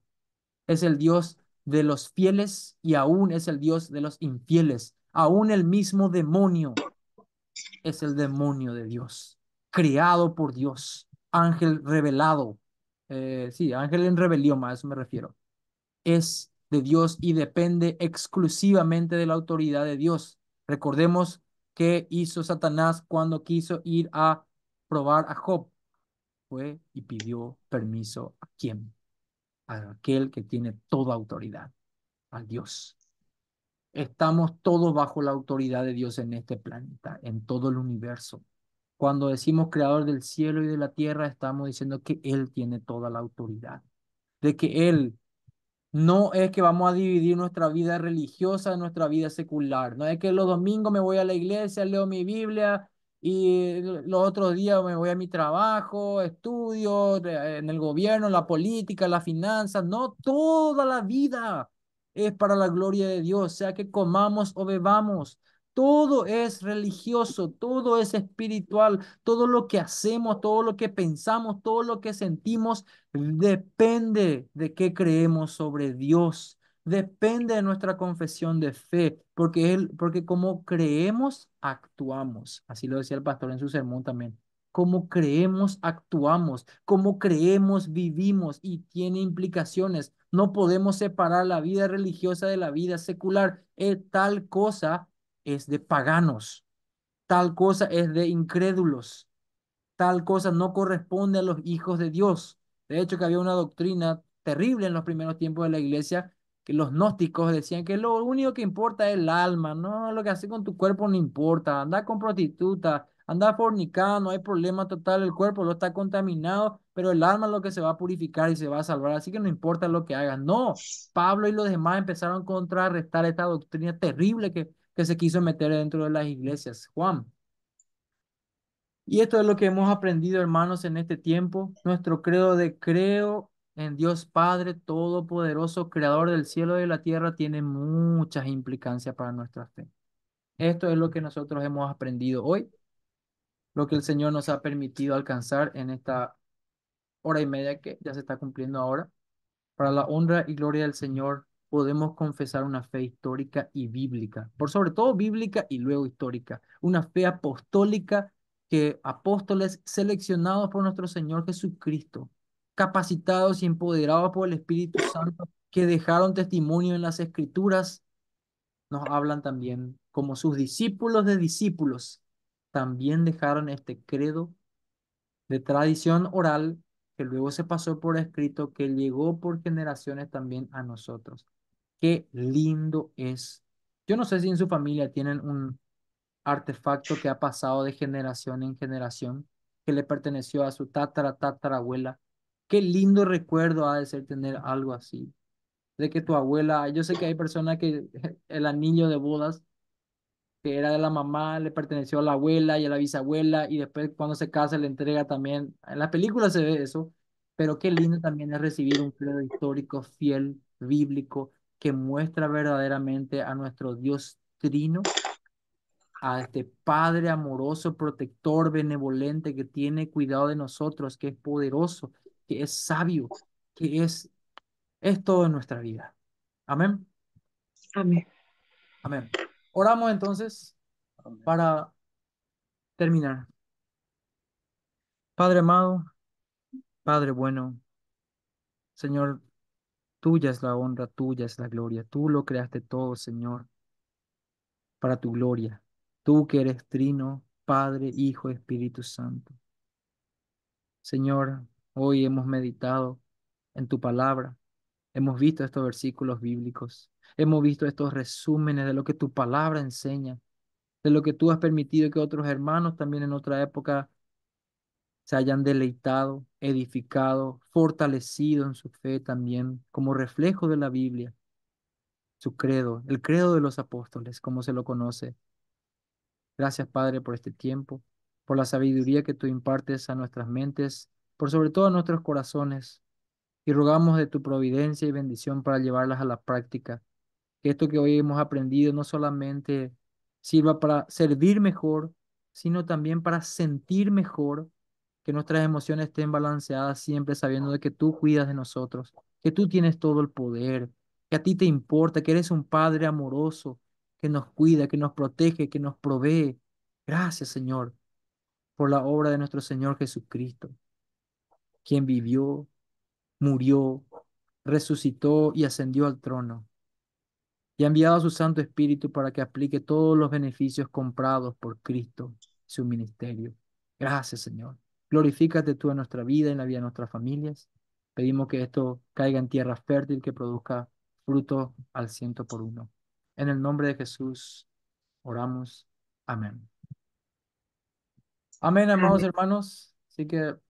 Es el Dios de los fieles y aún es el Dios de los infieles. Aún el mismo demonio es el demonio de Dios, creado por Dios, ángel revelado. Eh, sí, ángel en rebelión, a eso me refiero. Es de Dios y depende exclusivamente de la autoridad de Dios. Recordemos que hizo Satanás cuando quiso ir a probar a Job. Fue y pidió permiso a quién? A aquel que tiene toda autoridad, a Dios. Estamos todos bajo la autoridad de Dios en este planeta, en todo el universo. Cuando decimos creador del cielo y de la tierra, estamos diciendo que Él tiene toda la autoridad, de que Él no es que vamos a dividir nuestra vida religiosa de nuestra vida secular, no es que los domingos me voy a la iglesia, leo mi Biblia y los otros días me voy a mi trabajo, estudio, eh, en el gobierno, la política, la finanzas, no, toda la vida es para la gloria de Dios, sea que comamos o bebamos. Todo es religioso, todo es espiritual, todo lo que hacemos, todo lo que pensamos, todo lo que sentimos, depende de qué creemos sobre Dios, depende de nuestra confesión de fe, porque, él, porque como creemos, actuamos. Así lo decía el pastor en su sermón también cómo creemos, actuamos, cómo creemos, vivimos y tiene implicaciones. No podemos separar la vida religiosa de la vida secular. Eh, tal cosa es de paganos, tal cosa es de incrédulos, tal cosa no corresponde a los hijos de Dios. De hecho, que había una doctrina terrible en los primeros tiempos de la iglesia, que los gnósticos decían que lo único que importa es el alma, no lo que hace con tu cuerpo no importa, anda con prostituta, anda fornicada, no hay problema total, el cuerpo lo está contaminado, pero el alma es lo que se va a purificar y se va a salvar, así que no importa lo que hagan. No, Pablo y los demás empezaron a contrarrestar esta doctrina terrible que, que se quiso meter dentro de las iglesias. Juan. Y esto es lo que hemos aprendido, hermanos, en este tiempo. Nuestro credo de creo en Dios Padre Todopoderoso, Creador del cielo y de la tierra, tiene muchas implicancias para nuestra fe. Esto es lo que nosotros hemos aprendido hoy lo que el Señor nos ha permitido alcanzar en esta hora y media que ya se está cumpliendo ahora. Para la honra y gloria del Señor podemos confesar una fe histórica y bíblica, por sobre todo bíblica y luego histórica, una fe apostólica que apóstoles seleccionados por nuestro Señor Jesucristo, capacitados y empoderados por el Espíritu Santo, que dejaron testimonio en las Escrituras, nos hablan también como sus discípulos de discípulos, también dejaron este credo de tradición oral que luego se pasó por escrito, que llegó por generaciones también a nosotros. Qué lindo es. Yo no sé si en su familia tienen un artefacto que ha pasado de generación en generación, que le perteneció a su tatara, abuela. Qué lindo recuerdo ha de ser tener algo así. De que tu abuela, yo sé que hay personas que el anillo de bodas era de la mamá, le perteneció a la abuela y a la bisabuela, y después cuando se casa le entrega también, en la película se ve eso, pero qué lindo también es recibir un credo histórico fiel, bíblico, que muestra verdaderamente a nuestro Dios trino, a este Padre amoroso, protector, benevolente, que tiene cuidado de nosotros, que es poderoso, que es sabio, que es, es todo en nuestra vida. Amén. Amén. Amén. Oramos entonces para terminar. Padre amado, Padre bueno, Señor, tuya es la honra, tuya es la gloria. Tú lo creaste todo, Señor, para tu gloria. Tú que eres trino, Padre, Hijo, Espíritu Santo. Señor, hoy hemos meditado en tu palabra, hemos visto estos versículos bíblicos Hemos visto estos resúmenes de lo que tu palabra enseña, de lo que tú has permitido que otros hermanos también en otra época se hayan deleitado, edificado, fortalecido en su fe también, como reflejo de la Biblia, su credo, el credo de los apóstoles, como se lo conoce. Gracias, Padre, por este tiempo, por la sabiduría que tú impartes a nuestras mentes, por sobre todo a nuestros corazones, y rogamos de tu providencia y bendición para llevarlas a la práctica, que esto que hoy hemos aprendido no solamente sirva para servir mejor, sino también para sentir mejor, que nuestras emociones estén balanceadas siempre sabiendo de que tú cuidas de nosotros, que tú tienes todo el poder, que a ti te importa, que eres un Padre amoroso, que nos cuida, que nos protege, que nos provee. Gracias, Señor, por la obra de nuestro Señor Jesucristo, quien vivió, murió, resucitó y ascendió al trono y ha enviado a su Santo Espíritu para que aplique todos los beneficios comprados por Cristo, su ministerio. Gracias, Señor. Glorifícate tú en nuestra vida, en la vida de nuestras familias. Pedimos que esto caiga en tierra fértil, que produzca fruto al ciento por uno. En el nombre de Jesús oramos. Amén. Amén, amados hermanos. Así que